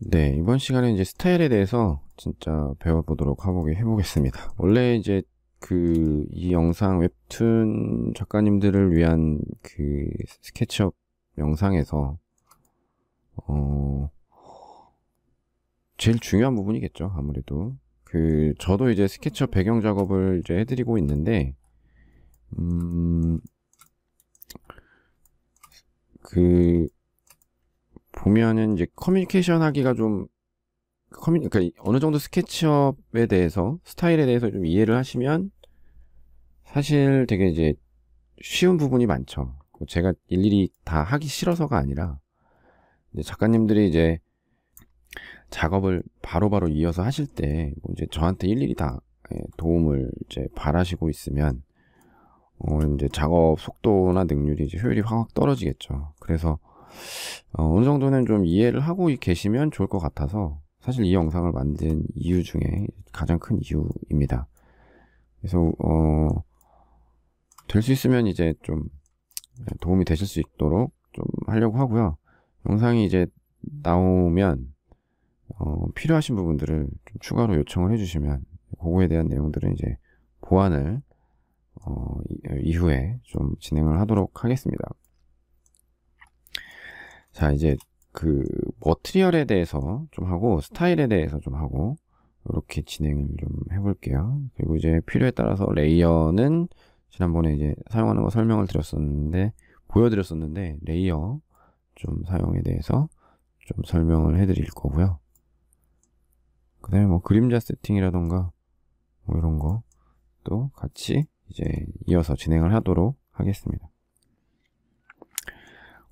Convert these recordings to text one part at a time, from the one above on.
네, 이번 시간에 이제 스타일에 대해서 진짜 배워보도록 하보게 해보겠습니다. 원래 이제 그 이 영상 웹툰 작가님들을 위한 그 스케치업 영상에서 어 제일 중요한 부분이겠죠 아무래도 그 저도 이제 스케치업 배경 작업을 이제 해드리고 있는데 음그 보면은 이제 커뮤니케이션 하기가 좀 커뮤니 그러니까 어느 정도 스케치업에 대해서 스타일에 대해서 좀 이해를 하시면 사실 되게 이제 쉬운 부분이 많죠. 뭐 제가 일일이 다 하기 싫어서가 아니라 이제 작가님들이 이제 작업을 바로바로 바로 이어서 하실 때 뭐 이제 저한테 일일이 다 예, 도움을 이제 바라시고 있으면 어 이제 작업 속도나 능률이 이제 효율이 확 떨어지겠죠. 그래서 어, 어느 정도는 좀 이해를 하고 계시면 좋을 것 같아서 사실 이 영상을 만든 이유 중에 가장 큰 이유입니다. 그래서 어, 될 수 있으면 이제 좀 도움이 되실 수 있도록 좀 하려고 하고요. 영상이 이제 나오면 어, 필요하신 부분들을 좀 추가로 요청을 해주시면 그거에 대한 내용들은 이제 보완을 어, 이후에 좀 진행을 하도록 하겠습니다. 자, 이제 그 머트리얼에 대해서 좀 하고 스타일에 대해서 좀 하고 이렇게 진행을 좀 해볼게요. 그리고 이제 필요에 따라서 레이어는 지난번에 이제 사용하는 거 설명을 드렸었는데 보여드렸었는데 레이어 좀 사용에 대해서 좀 설명을 해드릴 거고요. 그 다음에 뭐 그림자 세팅이라던가 뭐 이런 거 또 같이 이제 이어서 진행을 하도록 하겠습니다.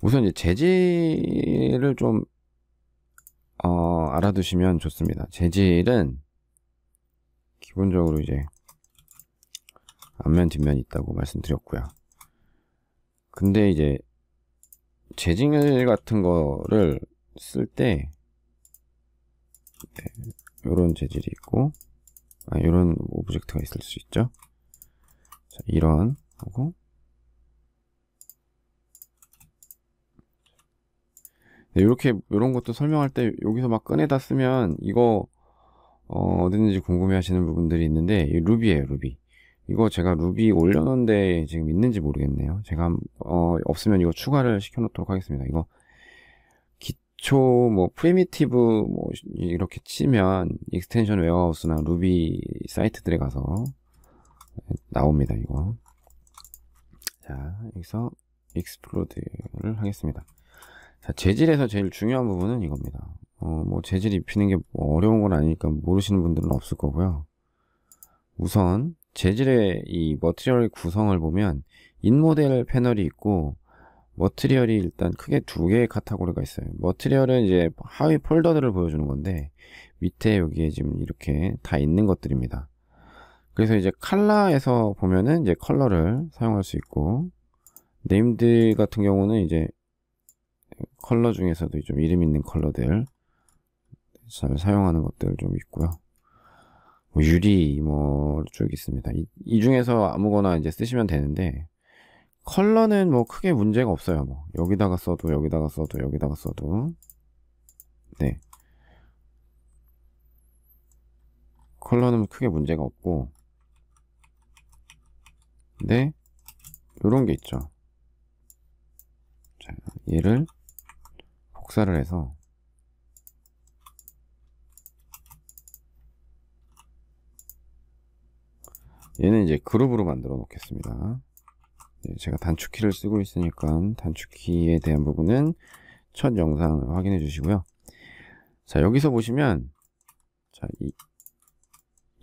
우선 이제 재질을 좀 어, 알아두시면 좋습니다. 재질은 기본적으로 이제 앞면 뒷면이 있다고 말씀드렸고요. 근데 이제 재질 같은 거를 쓸 때 이 네, 요런 재질이 있고 이 아, 요런 오브젝트가 있을 수 있죠. 자, 이런 하고 이렇게 네, 이런 것도 설명할 때 여기서 막 꺼내다 쓰면 이거 어, 어딨는지 궁금해하시는 부분들이 있는데 이 루비예요 루비 이거 제가 루비 올려놓은데 지금 있는지 모르겠네요 제가 어, 없으면 이거 추가를 시켜놓도록 하겠습니다 이거 기초 뭐 프리미티브 뭐 이렇게 치면 익스텐션 웨어하우스나 루비 사이트들에 가서 나옵니다 이거 자 여기서 익스플로드를 하겠습니다 자, 재질에서 제일 중요한 부분은 이겁니다. 어, 뭐 재질 입히는 게 어려운 건 아니니까 모르시는 분들은 없을 거고요. 우선 재질의 이 머티리얼 구성을 보면 인모델 패널이 있고 머티리얼이 일단 크게 두 개의 카테고리가 있어요. 머티리얼은 이제 하위 폴더들을 보여주는 건데 밑에 여기에 지금 이렇게 다 있는 것들입니다. 그래서 이제 칼라에서 보면은 이제 컬러를 사용할 수 있고 네임드 같은 경우는 이제 컬러 중에서도 좀 이름 있는 컬러들 잘 사용하는 것들 좀 있고요. 뭐 유리 뭐쭉 있습니다. 이, 이, 중에서 아무거나 이제 쓰시면 되는데 컬러는 뭐 크게 문제가 없어요. 뭐 여기다가 써도 여기다가 써도 여기다가 써도 네 컬러는 뭐 크게 문제가 없고 네데 요런 게 있죠. 자, 얘를 복사를 해서 얘는 이제 그룹으로 만들어 놓겠습니다. 네, 제가 단축키를 쓰고 있으니까 단축키에 대한 부분은 첫 영상을 확인해 주시고요. 자 여기서 보시면 자, 이,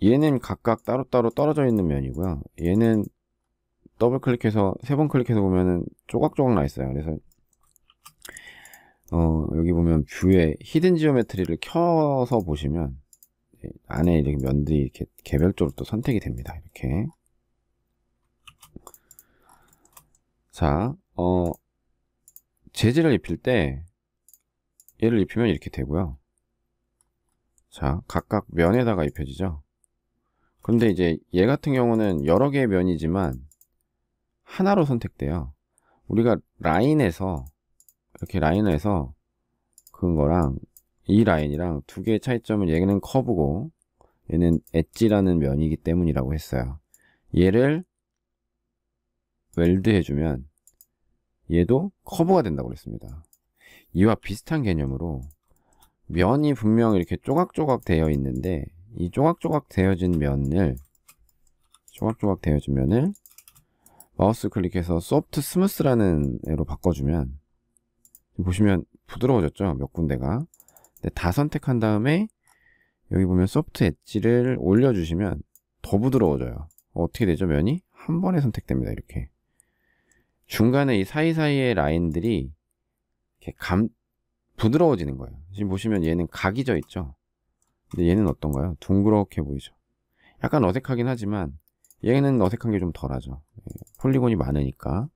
얘는 각각 따로따로 떨어져 있는 면이고요. 얘는 더블 클릭해서 세 번 클릭해서 보면은 조각조각 나 있어요. 그래서 어, 여기 보면 뷰에 히든 지오메트리를 켜서 보시면 네, 안에 이렇게 면들이 이렇게 개별적으로 또 선택이 됩니다. 이렇게. 자, 어, 재질을 입힐 때 얘를 입히면 이렇게 되고요. 자, 각각 면에다가 입혀지죠. 근데 이제 얘 같은 경우는 여러 개의 면이지만 하나로 선택돼요. 우리가 라인에서 이렇게 라인에서 그거랑 이 라인이랑 두 개의 차이점은 얘는 커브고 얘는 엣지라는 면이기 때문이라고 했어요. 얘를 웰드 해주면 얘도 커브가 된다고 그랬습니다. 이와 비슷한 개념으로 면이 분명 이렇게 조각조각 되어 있는데 이 조각조각 되어진 면을 조각조각 되어진 면을 마우스 클릭해서 소프트 스무스라는 애로 바꿔주면 보시면 부드러워졌죠? 몇 군데가. 다 선택한 다음에 여기 보면 소프트 엣지를 올려주시면 더 부드러워져요. 어, 어떻게 되죠? 면이 한 번에 선택됩니다. 이렇게. 중간에 이 사이사이의 라인들이 이렇게 감, 부드러워지는 거예요. 지금 보시면 얘는 각이 져 있죠? 근데 얘는 어떤가요? 둥그렇게 보이죠? 약간 어색하긴 하지만 얘는 어색한 게 좀 덜하죠. 예, 폴리곤이 많으니까.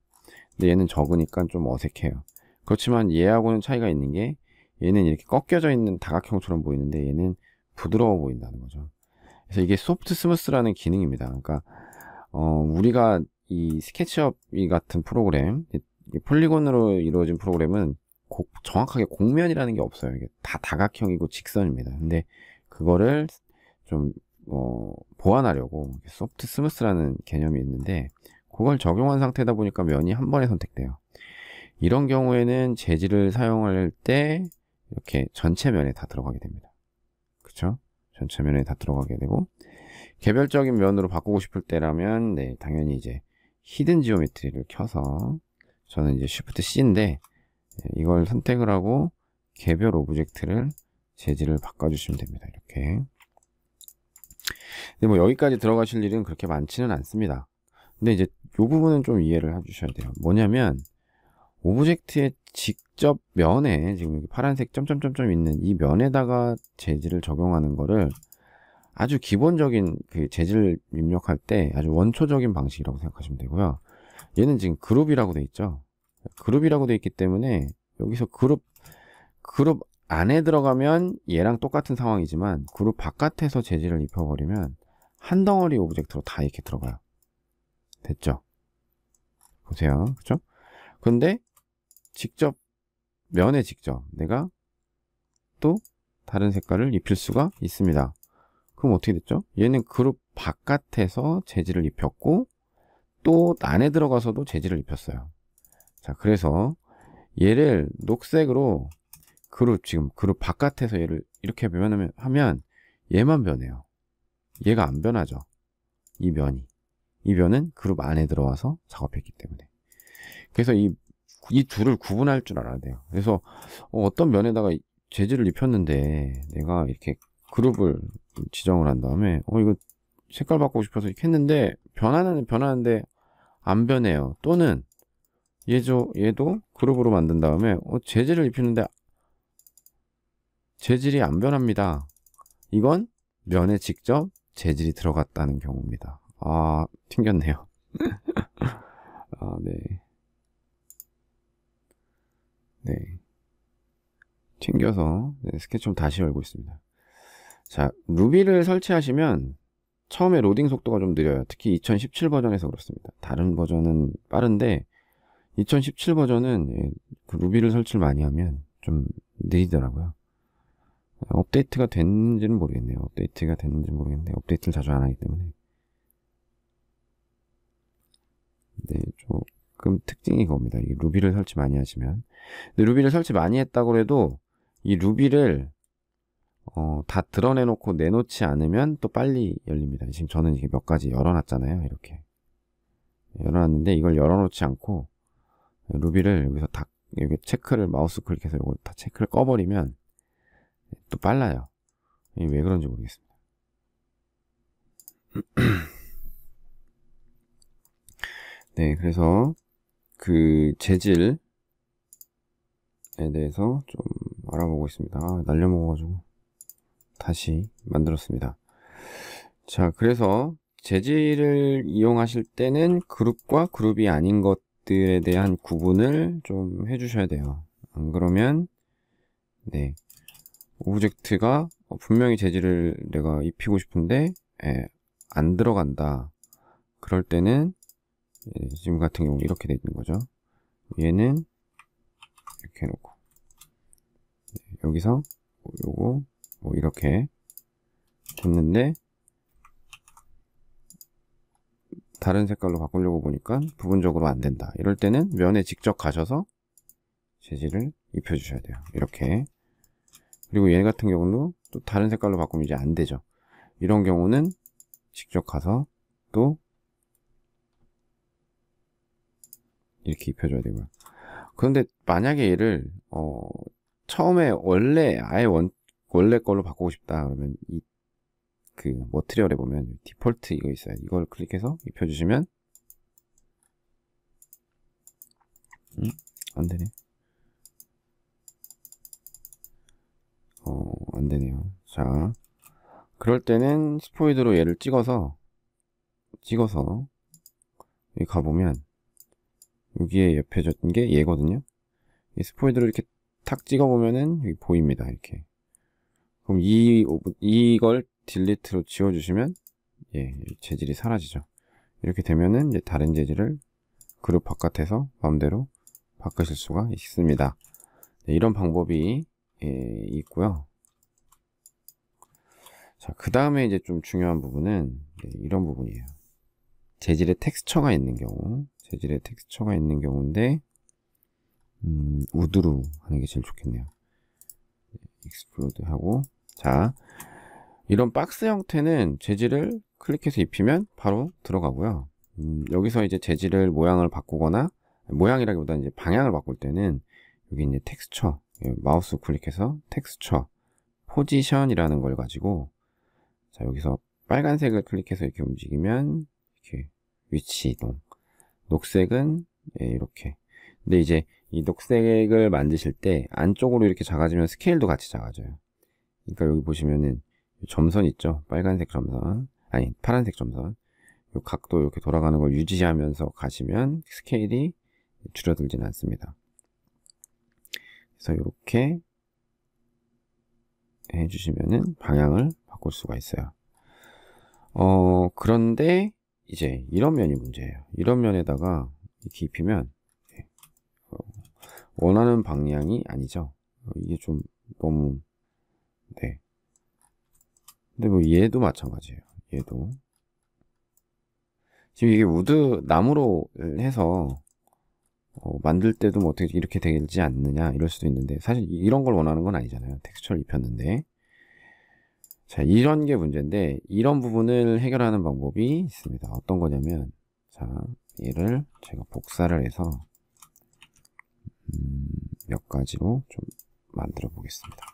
근데 얘는 적으니까 좀 어색해요. 그렇지만 얘하고는 차이가 있는 게 얘는 이렇게 꺾여져 있는 다각형처럼 보이는데 얘는 부드러워 보인다는 거죠. 그래서 이게 소프트 스무스라는 기능입니다. 그러니까 어, 우리가 이 스케치업 같은 프로그램, 폴리곤으로 이루어진 프로그램은 고, 정확하게 곡면이라는 게 없어요. 이게 다 다각형이고 직선입니다. 근데 그거를 좀 어, 보완하려고 소프트 스무스라는 개념이 있는데 그걸 적용한 상태다 보니까 면이 한 번에 선택돼요. 이런 경우에는 재질을 사용할 때 이렇게 전체 면에 다 들어가게 됩니다. 그쵸? 전체 면에 다 들어가게 되고 개별적인 면으로 바꾸고 싶을 때라면 네, 당연히 이제 히든 지오메트리를 켜서 저는 이제 쉬프트 f C인데 네, 이걸 선택을 하고 개별 오브젝트를 재질을 바꿔주시면 됩니다. 이렇게 근데 뭐 여기까지 들어가실 일은 그렇게 많지는 않습니다. 근데 이제 이 부분은 좀 이해를 해주셔야 돼요. 뭐냐면 오브젝트의 직접 면에 지금 여기 파란색 점점점점 있는 이 면에다가 재질을 적용하는 거를 아주 기본적인 그 재질 입력할 때 아주 원초적인 방식이라고 생각하시면 되고요. 얘는 지금 그룹이라고 돼 있죠. 그룹이라고 돼 있기 때문에 여기서 그룹 그룹 안에 들어가면 얘랑 똑같은 상황이지만 그룹 바깥에서 재질을 입혀버리면 한 덩어리 오브젝트로 다 이렇게 들어가요. 됐죠? 보세요. 그쵸? 근데 직접 면에 직접 내가 또 다른 색깔을 입힐 수가 있습니다. 그럼 어떻게 됐죠? 얘는 그룹 바깥에서 재질을 입혔고 또 안에 들어가서도 재질을 입혔어요. 자, 그래서 얘를 녹색으로 그룹 지금 그룹 바깥에서 얘를 이렇게 변하면 하면 얘만 변해요. 얘가 안 변하죠. 이 면이. 이 면은 그룹 안에 들어와서 작업했기 때문에. 그래서 이이 둘을 구분할 줄 알아야 돼요. 그래서 어, 어떤 면에다가 재질을 입혔는데 내가 이렇게 그룹을 지정을 한 다음에 어 이거 색깔 바꾸고 싶어서 이렇게 했는데 변하는 변하는데 안 변해요. 또는 얘죠 얘도 그룹으로 만든 다음에 어 재질을 입히는데 재질이 안 변합니다. 이건 면에 직접 재질이 들어갔다는 경우입니다. 아 튕겼네요. 아 네. 네. 튕겨서 네, 스케치 좀 다시 열고 있습니다. 자, 루비를 설치하시면 처음에 로딩 속도가 좀 느려요. 특히 2017 버전에서 그렇습니다. 다른 버전은 빠른데 2017 버전은 예, 그 루비를 설치를 많이 하면 좀 느리더라고요. 어, 업데이트가 됐는지는 모르겠네요. 업데이트가 됐는지 모르겠는데 업데이트를 자주 안 하기 때문에 네, 조금 특징이 겁니다. 루비를 설치 많이 하시면 루비를 설치 많이 했다고 해도 이 루비를 어, 다 드러내놓고 내놓지 않으면 또 빨리 열립니다. 지금 저는 이게 몇 가지 열어놨잖아요. 이렇게 열어놨는데 이걸 열어놓지 않고 루비를 여기서 다 여기 체크를 마우스 클릭해서 이걸 다 체크를 꺼버리면 또 빨라요. 왜 그런지 모르겠습니다. 네, 그래서 그 재질 에 대해서 좀 알아보고 있습니다. 아, 날려먹어가지고 다시 만들었습니다. 자, 그래서 재질을 이용하실 때는 그룹과 그룹이 아닌 것들에 대한 구분을 좀 해주셔야 돼요. 안 그러면 네 오브젝트가 분명히 재질을 내가 입히고 싶은데 예, 안 들어간다. 그럴 때는 예, 지금 같은 경우 이렇게 돼 있는 거죠. 얘는 이렇게 해놓고 여기서 뭐 요거 뭐 이렇게 됐는데 다른 색깔로 바꾸려고 보니까 부분적으로 안 된다. 이럴 때는 면에 직접 가셔서 재질을 입혀주셔야 돼요. 이렇게. 그리고 얘 같은 경우도 또 다른 색깔로 바꾸면 이제 안 되죠. 이런 경우는 직접 가서 또 이렇게 입혀줘야 되고요. 그런데 만약에 얘를 어 처음에 원래 아예 원 원래 걸로 바꾸고 싶다 그러면 이 그 머트리얼에 보면 디폴트 이거 있어요. 이걸 클릭해서 입혀주시면 음? 안 되네. 어, 안 되네요. 자, 그럴 때는 스포이드로 얘를 찍어서 찍어서 여기 가보면 여기에 옆에 줬던 게 얘거든요. 이 스포이드를 이렇게 탁 찍어보면은 여기 보입니다. 이렇게. 그럼 이, 이걸 딜리트로 지워주시면 예, 재질이 사라지죠. 이렇게 되면은 이제 다른 재질을 그룹 바깥에서 마음대로 바꾸실 수가 있습니다. 네, 이런 방법이 예, 있고요. 자, 그 다음에 이제 좀 중요한 부분은 네, 이런 부분이에요. 재질의 텍스처가 있는 경우, 재질의 텍스처가 있는 경우인데 음, 우드로 하는 게 제일 좋겠네요. 익스플로드 하고 자 이런 박스 형태는 재질을 클릭해서 입히면 바로 들어가고요. 음, 여기서 이제 재질을 모양을 바꾸거나 모양이라기보다 이제 방향을 바꿀 때는 여기 이제 텍스처 예, 마우스 클릭해서 텍스처 포지션이라는 걸 가지고 자 여기서 빨간색을 클릭해서 이렇게 움직이면 이렇게 위치 이동 녹색은 예, 이렇게 근데 이제 이 녹색을 만드실 때 안쪽으로 이렇게 작아지면 스케일도 같이 작아져요. 그러니까 여기 보시면은 점선 있죠? 빨간색 점선. 아니, 파란색 점선. 요 각도 이렇게 돌아가는 걸 유지하면서 가시면 스케일이 줄어들지는 않습니다. 그래서 이렇게 해주시면은 방향을 바꿀 수가 있어요. 어, 그런데 이제 이런 면이 문제예요. 이런 면에다가 깊이면 네, 어, 원하는 방향이 아니죠. 어, 이게 좀 너무 네. 근데 뭐 얘도 마찬가지예요. 얘도 지금 이게 우드 나무로 해서 어, 만들 때도 뭐 어떻게 이렇게 되지 않느냐 이럴 수도 있는데 사실 이런 걸 원하는 건 아니잖아요. 텍스처를 입혔는데 자 이런 게 문제인데 이런 부분을 해결하는 방법이 있습니다. 어떤 거냐면 자 얘를 제가 복사를 해서 음, 몇 가지로 좀 만들어 보겠습니다.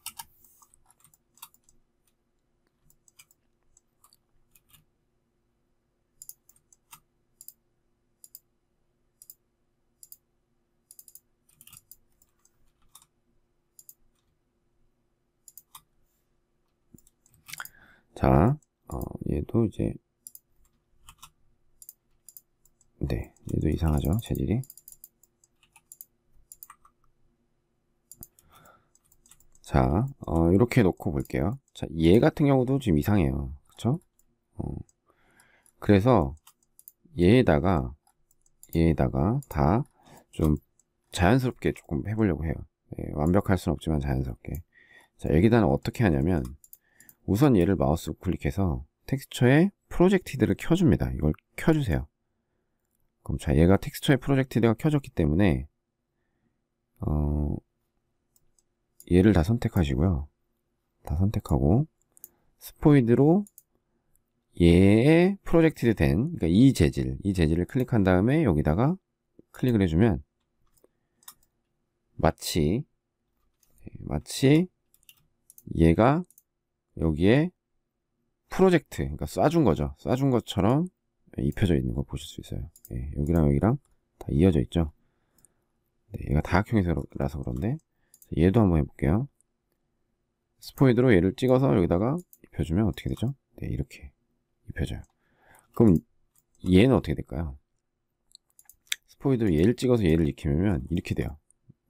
자, 어, 얘도 이제 네, 얘도 이상하죠, 재질이. 자, 어, 이렇게 놓고 볼게요. 자, 얘 같은 경우도 지금 이상해요. 그쵸? 어. 그래서 얘에다가, 얘에다가 다 좀 자연스럽게 조금 해보려고 해요. 네, 완벽할 순 없지만 자연스럽게. 자, 여기다는 어떻게 하냐면, 우선 얘를 마우스 클릭해서 텍스처에 프로젝티드를 켜줍니다. 이걸 켜주세요. 그럼 자, 얘가 텍스처의 프로젝티드가 켜졌기 때문에, 어, 얘를 다 선택하시고요. 다 선택하고 스포이드로 얘에 프로젝트드 된, 그러니까 이 재질, 이 재질을 클릭한 다음에 여기다가 클릭을 해주면 마치 마치 얘가 여기에 프로젝트, 그러니까 쏴준 거죠. 쏴준 것처럼 입혀져 있는 거 보실 수 있어요. 예, 여기랑 여기랑 다 이어져 있죠. 네, 얘가 다각형이라서 그런데 얘도 한번 해볼게요. 스포이드로 얘를 찍어서 여기다가 입혀주면 어떻게 되죠? 네, 이렇게 입혀져요. 그럼 얘는 어떻게 될까요? 스포이드로 얘를 찍어서 얘를 익히면 이렇게 돼요.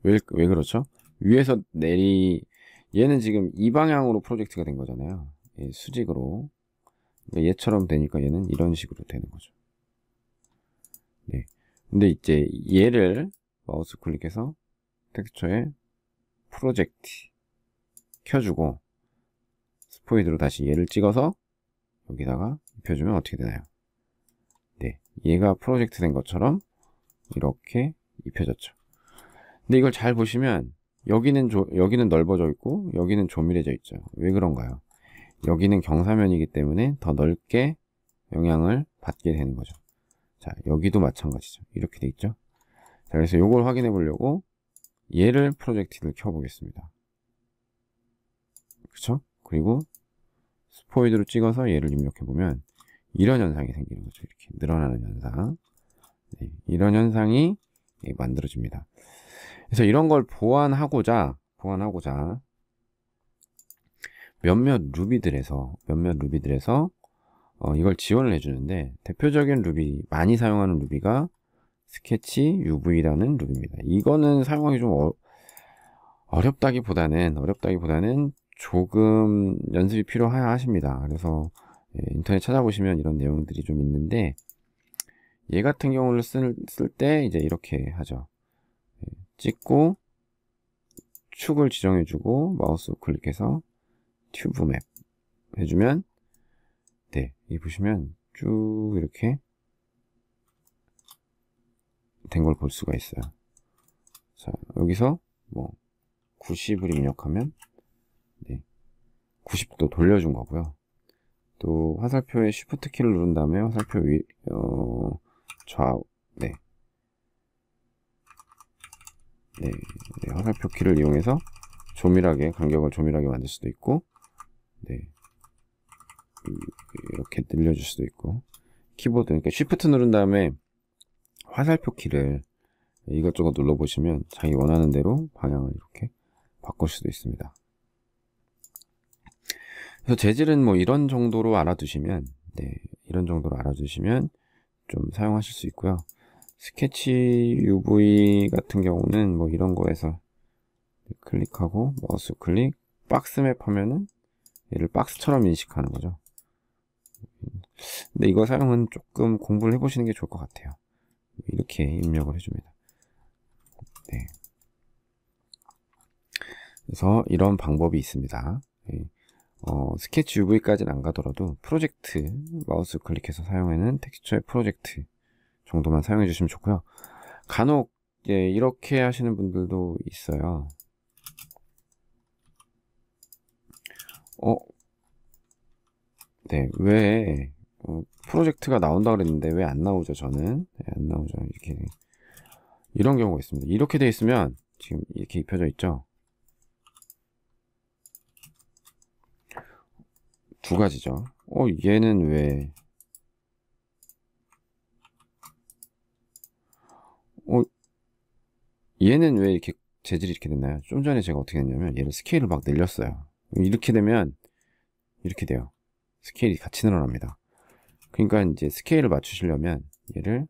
왜, 왜 그렇죠? 위에서 내리, 얘는 지금 이 방향으로 프로젝트가 된 거잖아요. 예, 수직으로. 얘처럼 되니까 얘는 이런 식으로 되는 거죠. 네. 근데 이제 얘를 마우스 클릭해서 텍스처에 프로젝트 켜주고 스포이드로 다시 얘를 찍어서 여기다가 입혀주면 어떻게 되나요? 네, 얘가 프로젝트 된 것처럼 이렇게 입혀졌죠. 근데 이걸 잘 보시면 여기는 조, 여기는 넓어져 있고 여기는 조밀해져 있죠. 왜 그런가요? 여기는 경사면이기 때문에 더 넓게 영향을 받게 되는 거죠. 자, 여기도 마찬가지죠. 이렇게 돼 있죠. 자, 그래서 이걸 확인해 보려고 얘를 프로젝티를 켜보겠습니다. 그쵸? 그리고 스포이드로 찍어서 얘를 입력해보면 이런 현상이 생기는 거죠. 이렇게 늘어나는 현상. 네, 이런 현상이 예, 만들어집니다. 그래서 이런 걸 보완하고자, 보완하고자 몇몇 루비들에서, 몇몇 루비들에서 어, 이걸 지원을 해주는데 대표적인 루비, 많이 사용하는 루비가 스케치 UV라는 룰입니다. 이거는 사용하기 좀 어, 어렵다기보다는 어렵다기보다는 조금 연습이 필요하십니다. 그래서 예, 인터넷 찾아보시면 이런 내용들이 좀 있는데 얘 같은 경우를 쓸 때 이제 이렇게 하죠. 예, 찍고 축을 지정해주고 마우스 클릭해서 튜브 맵 해주면 네, 이 보시면 쭉 이렇게 된걸볼 수가 있어요. 자, 여기서 뭐 90을 입력하면 네, 90도 돌려준 거고요. 또 화살표에 Shift 키를 누른 다음에 화살표 위, 어, 좌우, 네. 네, 네, 화살표 키를 이용해서 조밀하게 간격을 조밀하게 만들 수도 있고, 네, 음, 이렇게 늘려줄 수도 있고, 키보드 그러니까 Shift 누른 다음에 화살표 키를 이것저것 눌러보시면 자기 원하는 대로 방향을 이렇게 바꿀 수도 있습니다. 그래서 재질은 뭐 이런 정도로 알아두시면 네, 이런 정도로 알아두시면 좀 사용하실 수 있고요. 스케치 UV 같은 경우는 뭐 이런 거에서 클릭하고 마우스 클릭 박스맵 하면은 얘를 박스처럼 인식하는 거죠. 근데 이거 사용은 조금 공부를 해보시는 게 좋을 것 같아요. 이렇게 입력을 해줍니다. 네. 그래서 이런 방법이 있습니다. 네. 어, 스케치 UV까지는 안 가더라도 프로젝트 마우스 클릭해서 사용하는 텍스처의 프로젝트 정도만 사용해 주시면 좋고요. 간혹 예, 이렇게 하시는 분들도 있어요. 어, 네, 왜 어, 프로젝트가 나온다 그랬는데 왜 안 나오죠 저는 네, 안 나오죠 이렇게 이런 경우가 있습니다 이렇게 돼 있으면 지금 이렇게 입혀져 있죠 두 가지죠 어 얘는 왜 어, 얘는 왜 이렇게 재질이 이렇게 됐나요? 좀 전에 제가 어떻게 했냐면 얘를 스케일을 막 늘렸어요 이렇게 되면 이렇게 돼요 스케일이 같이 늘어납니다 그러니까 이제 스케일을 맞추시려면 얘를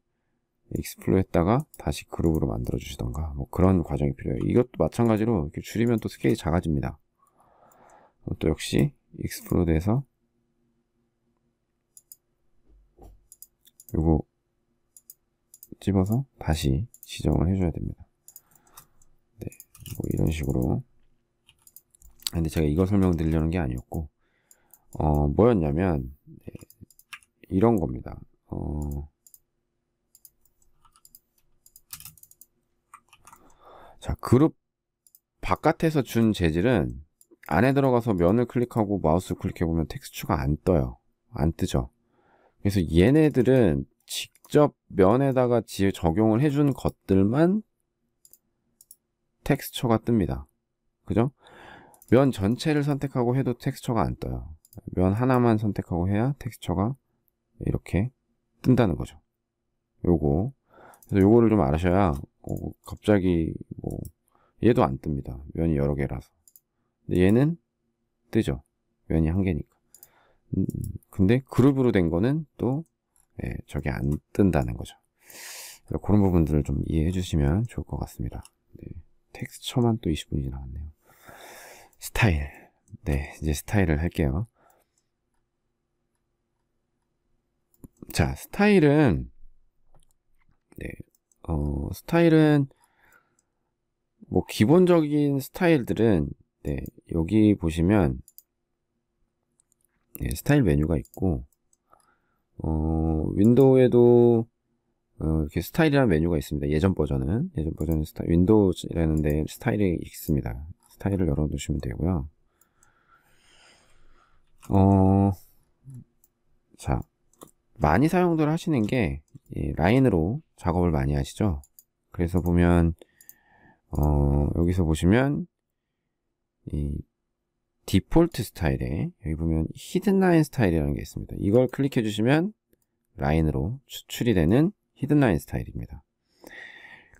익스플로 했다가 다시 그룹으로 만들어 주시던가 뭐 그런 과정이 필요해요 이것도 마찬가지로 이렇게 줄이면 또 스케일이 작아집니다 또 역시 익스플로드에서 요거 집어서 다시 지정을 해줘야 됩니다 네, 뭐 이런 식으로 근데 제가 이거 설명드리려는 게 아니었고 어 뭐였냐면 네, 이런 겁니다. 어... 자, 그룹 바깥에서 준 재질은 안에 들어가서 면을 클릭하고 마우스 클릭해보면 텍스처가 안 떠요. 안 뜨죠. 그래서 얘네들은 직접 면에다가 지 적용을 해준 것들만 텍스처가 뜹니다. 그죠? 면 전체를 선택하고 해도 텍스처가 안 떠요. 면 하나만 선택하고 해야 텍스처가 이렇게 뜬다는 거죠. 요거. 그래서 요거를 좀 알아셔야 어, 갑자기 뭐 얘도 안 뜹니다. 면이 여러 개라서. 근데 얘는 뜨죠. 면이 한 개니까. 음, 음. 근데 그룹으로 된 거는 또 예, 저게 안 뜬다는 거죠. 그래서 그런 부분들을 좀 이해해 주시면 좋을 것 같습니다. 네, 텍스처만 또 20분이 지나갔네요. 스타일. 네, 이제 스타일을 할게요. 자, 스타일은, 네, 어, 스타일은, 뭐, 기본적인 스타일들은, 네, 여기 보시면, 네, 스타일 메뉴가 있고, 어, 윈도우에도, 어, 이렇게 스타일이라는 메뉴가 있습니다. 예전 버전은. 예전 버전은 스타일, 윈도우라는데 스타일이 있습니다. 스타일을 열어두시면 되고요. 어, 자, 많이 사용들 하시는 게 라인으로 작업을 많이 하시죠. 그래서 보면 어, 여기서 보시면 이 디폴트 스타일에 여기 보면 히든 라인 스타일이라는 게 있습니다. 이걸 클릭해 주시면 라인으로 추출이 되는 히든 라인 스타일입니다.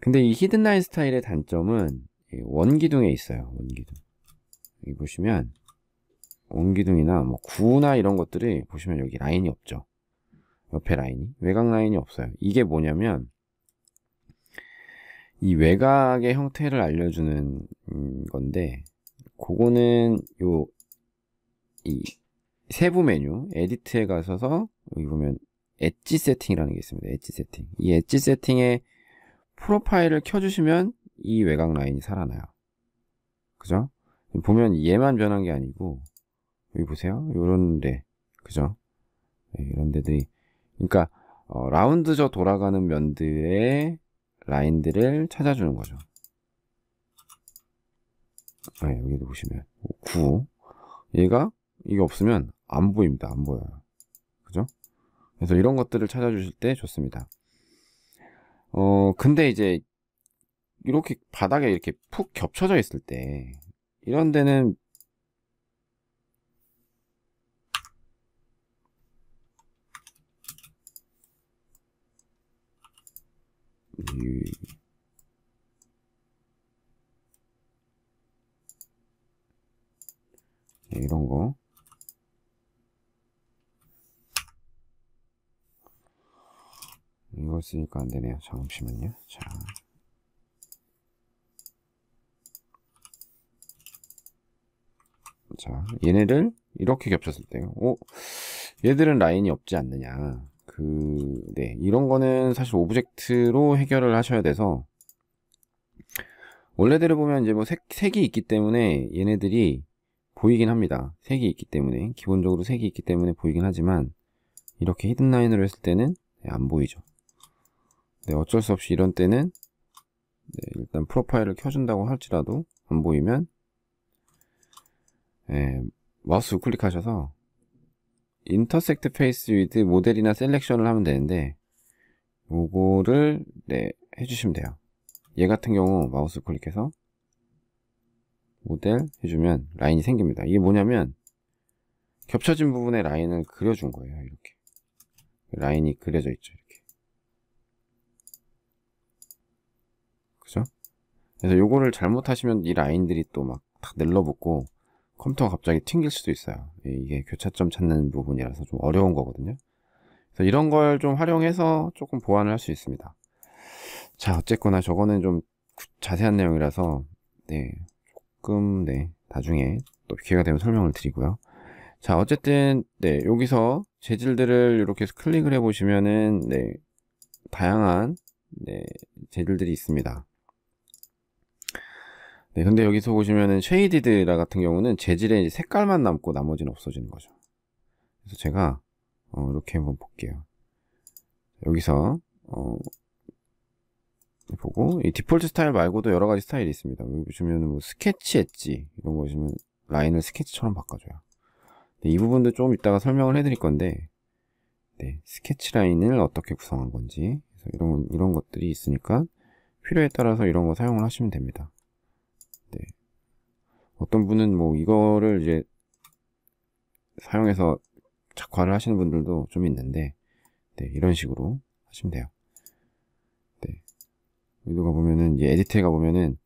근데 이 히든 라인 스타일의 단점은 원기둥에 있어요. 원기둥. 여기 보시면 원기둥이나 뭐 구나 이런 것들이 보시면 여기 라인이 없죠. 옆에 라인이 외곽 라인이 없어요. 이게 뭐냐면 이 외곽의 형태를 알려주는 음, 건데 그거는 요이 세부 메뉴 에디트에 가셔서 여기 보면 엣지 세팅이라는 게 있습니다. 엣지 세팅. 이 엣지 세팅에 프로파일을 켜주시면 이 외곽 라인이 살아나요. 그죠? 보면 얘만 변한 게 아니고 여기 보세요. 요런 데 그죠? 네, 이런 데들이 그러니까 어, 라운드저 돌아가는 면들의 라인들을 찾아주는 거죠. 아, 여기도 보시면 9 얘가 이게 없으면 안 보입니다. 안 보여요. 그죠? 그래서 이런 것들을 찾아주실 때 좋습니다. 어 근데 이제 이렇게 바닥에 이렇게 푹 겹쳐져 있을 때 이런 데는 이... 예, 네, 이런 거. 이거 쓰니까 안 되네요. 잠시만요. 자. 자, 얘네를 이렇게 겹쳤을 때요. 얘들은 라인이 없지 않느냐. 그, 네. 이런 거는 사실 오브젝트로 해결을 하셔야 돼서, 원래대로 보면 이제 뭐 색, 색이 있기 때문에 얘네들이 보이긴 합니다. 색이 있기 때문에, 기본적으로 색이 있기 때문에 보이긴 하지만, 이렇게 히든 라인으로 했을 때는 네, 안 보이죠. 네, 어쩔 수 없이 이런 때는 네, 일단 프로파일을 켜준다고 할지라도 안 보이면 네, 마우스 클릭하셔서 인터섹트 페이스 위드 모델이나 셀렉션을 하면 되는데 요거를 네, 해주시면 돼요 얘 같은 경우 마우스 클릭해서 모델 해주면 라인이 생깁니다 이게 뭐냐면 겹쳐진 부분에 라인을 그려준 거예요 이렇게 라인이 그려져 있죠 이렇게 그죠? 그래서 요거를 잘못하시면 이 라인들이 또 막 탁 늘러붙고 컴퓨터가 갑자기 튕길 수도 있어요. 이게 교차점 찾는 부분이라서 좀 어려운 거거든요. 그래서 이런 걸 좀 활용해서 조금 보완을 할 수 있습니다. 자, 어쨌거나 저거는 좀 자세한 내용이라서 네, 조금 네, 나중에 또 기회가 되면 설명을 드리고요. 자, 어쨌든 네, 여기서 재질들을 이렇게 해서 클릭을 해 보시면은 네, 다양한 네, 재질들이 있습니다. 네, 근데 여기서 보시면은 쉐이디드라 같은 경우는 재질의 색깔만 남고 나머지는 없어지는 거죠. 그래서 제가 어, 이렇게 한번 볼게요. 여기서 어, 보고 이 디폴트 스타일 말고도 여러 가지 스타일이 있습니다. 여기 보시면 뭐 스케치 엣지 이런 거 보시면 라인을 스케치처럼 바꿔줘요. 네, 이 부분도 좀 이따가 설명을 해드릴 건데 네, 스케치 라인을 어떻게 구성한 건지 이런 이런 것들이 있으니까 필요에 따라서 이런 거 사용을 하시면 됩니다. 네. 어떤 분은 뭐 이거를 이제 사용해서 작화를 하시는 분들도 좀 있는데 네, 이런 식으로 하시면 돼요. 네. 여기 가 보면은 이 에디트에 가 보면은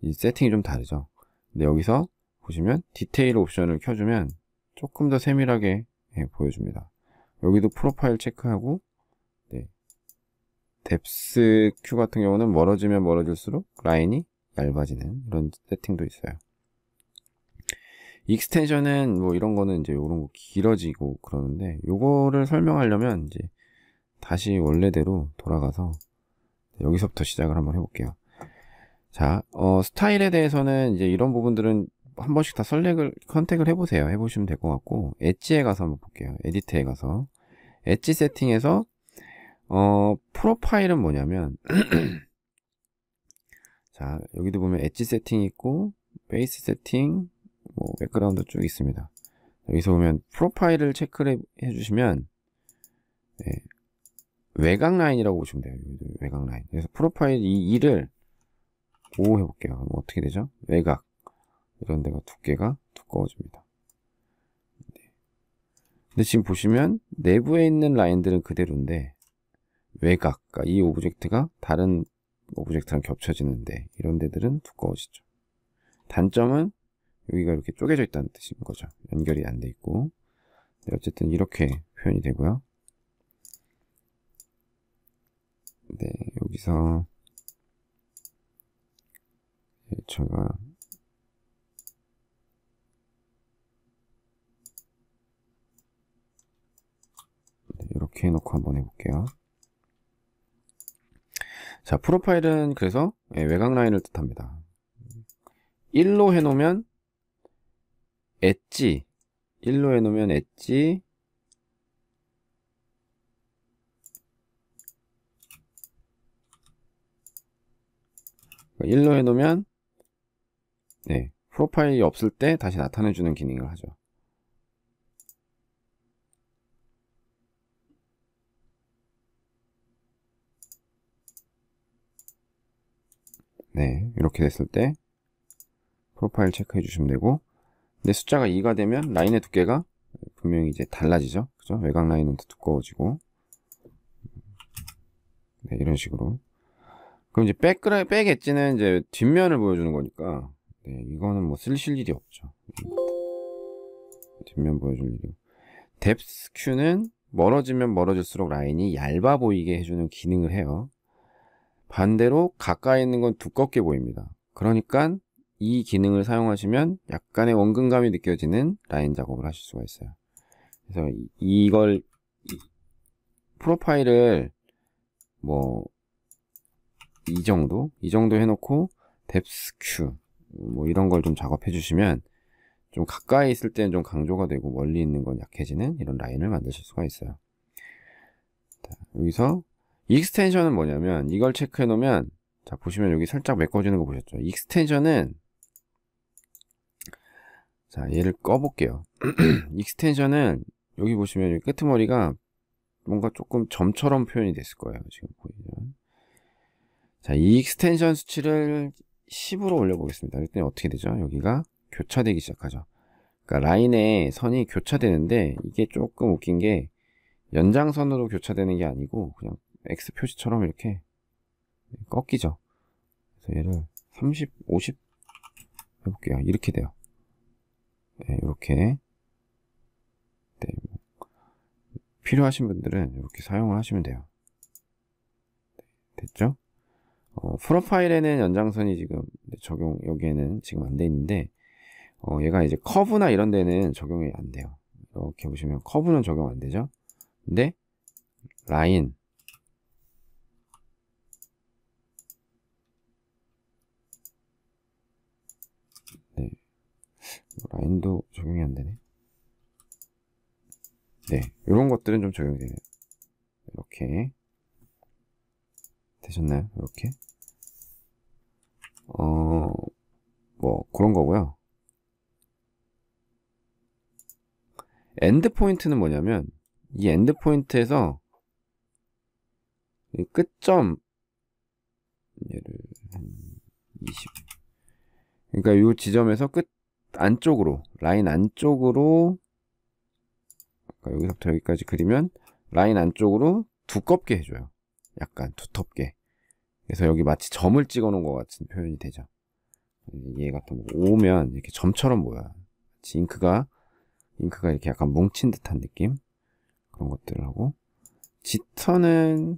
이 세팅이 좀 다르죠. 근데 여기서 보시면 디테일 옵션을 켜주면 조금 더 세밀하게 네, 보여줍니다. 여기도 프로파일 체크하고 네. 뎁스 큐 같은 경우는 멀어지면 멀어질수록 라인이 얇아지는 이런 세팅도 있어요. 익스텐션은 뭐 이런 거는 이제 이런 거 길어지고 그러는데 요거를 설명하려면 이제 다시 원래대로 돌아가서 여기서부터 시작을 한번 해볼게요. 자, 어, 스타일에 대해서는 이제 이런 부분들은 한 번씩 다 선택을, 컨택을 해보세요. 해보시면 될 것 같고, 엣지에 가서 한번 볼게요. 에디트에 가서. 엣지 세팅에서, 어, 프로파일은 뭐냐면, 자, 여기도 보면 엣지 세팅 있고, 베이스 세팅, 뭐 백그라운드 쭉 있습니다. 여기서 보면 프로파일을 체크를 해주시면, 네, 외곽 라인이라고 보시면 돼요. 외곽 라인. 그래서 프로파일 이 2를 5 해볼게요. 어떻게 되죠? 외곽. 이런 데가 두께가 두꺼워집니다. 네. 근데 지금 보시면 내부에 있는 라인들은 그대로인데 외곽, 그러니까 이 오브젝트가 다른 오브젝트랑 겹쳐지는데 이런 데들은 두꺼워지죠. 단점은 여기가 이렇게 쪼개져 있다는 뜻인 거죠. 연결이 안 돼 있고 네, 어쨌든 이렇게 표현이 되고요. 네, 여기서 네, 제가 네, 이렇게 해놓고 한번 해볼게요. 자, 프로파일은 그래서 예, 외곽 라인을 뜻합니다. 1로 해놓으면 엣지 1로 해놓으면 엣지 그러니까 일로 해놓으면 네, 프로파일이 없을 때 다시 나타내주는 기능을 하죠. 네, 이렇게 됐을 때 프로파일 체크해 주시면 되고 근데 숫자가 2가 되면 라인의 두께가 분명히 이제 달라지죠. 그죠? 외곽 라인은 더 두꺼워지고 네, 이런 식으로 그럼 이제 백, 백 엣지는 이제 뒷면을 보여주는 거니까 네, 이거는 뭐 쓸실 일이 없죠. 뒷면 보여줄 일이 뎁스 큐는 멀어지면 멀어질수록 라인이 얇아 보이게 해주는 기능을 해요. 반대로 가까이 있는 건 두껍게 보입니다. 그러니까 이 기능을 사용하시면 약간의 원근감이 느껴지는 라인 작업을 하실 수가 있어요. 그래서 이걸 프로파일을 뭐 이 정도 이 정도 해놓고 뎁스큐 뭐 이런 걸 좀 작업해 주시면 좀 가까이 있을 때는 좀 강조가 되고 멀리 있는 건 약해지는 이런 라인을 만드실 수가 있어요. 자, 여기서 익스텐션은 뭐냐면 이걸 체크해 놓으면 자 보시면 여기 살짝 메꿔지는 거 보셨죠 익스텐션은 자 얘를 꺼볼게요 익스텐션은 여기 보시면 여기 끄트머리가 뭔가 조금 점처럼 표현이 됐을 거예요 지금 보이면 자이 익스텐션 수치를 10으로 올려보겠습니다 그랬더니 어떻게 되죠 여기가 교차되기 시작하죠 그러니까 라인에 선이 교차되는데 이게 조금 웃긴 게 연장선으로 교차되는 게 아니고 그냥 X 표시처럼 이렇게 꺾이죠. 그래서 얘를 30, 50 해볼게요. 이렇게 돼요. 네, 이렇게. 네, 뭐. 필요하신 분들은 이렇게 사용을 하시면 돼요. 네, 됐죠? 어, 프로 파일에는 연장선이 지금 적용, 여기에는 지금 안 돼 있는데, 어, 얘가 이제 커브나 이런 데는 적용이 안 돼요. 이렇게 보시면 커브는 적용 안 되죠? 근데, 라인, 라인도 적용이 안 되네. 네, 이런 것들은 좀 적용이 되네요. 이렇게 되셨나요? 이렇게 어뭐 그런 거고요. 엔드 포인트는 뭐냐면 이 엔드 포인트에서 이 끝점 얘를 한 20. 그러니까 이 지점에서 끝 안쪽으로 라인 안쪽으로 여기서부터 여기까지 그리면 라인 안쪽으로 두껍게 해줘요. 약간 두텁게. 그래서 여기 마치 점을 찍어 놓은 것 같은 표현이 되죠. 얘가또 오면 이렇게 점처럼 보여요. 잉크가, 잉크가 이렇게 약간 뭉친 듯한 느낌? 그런 것들을 하고. 짙어는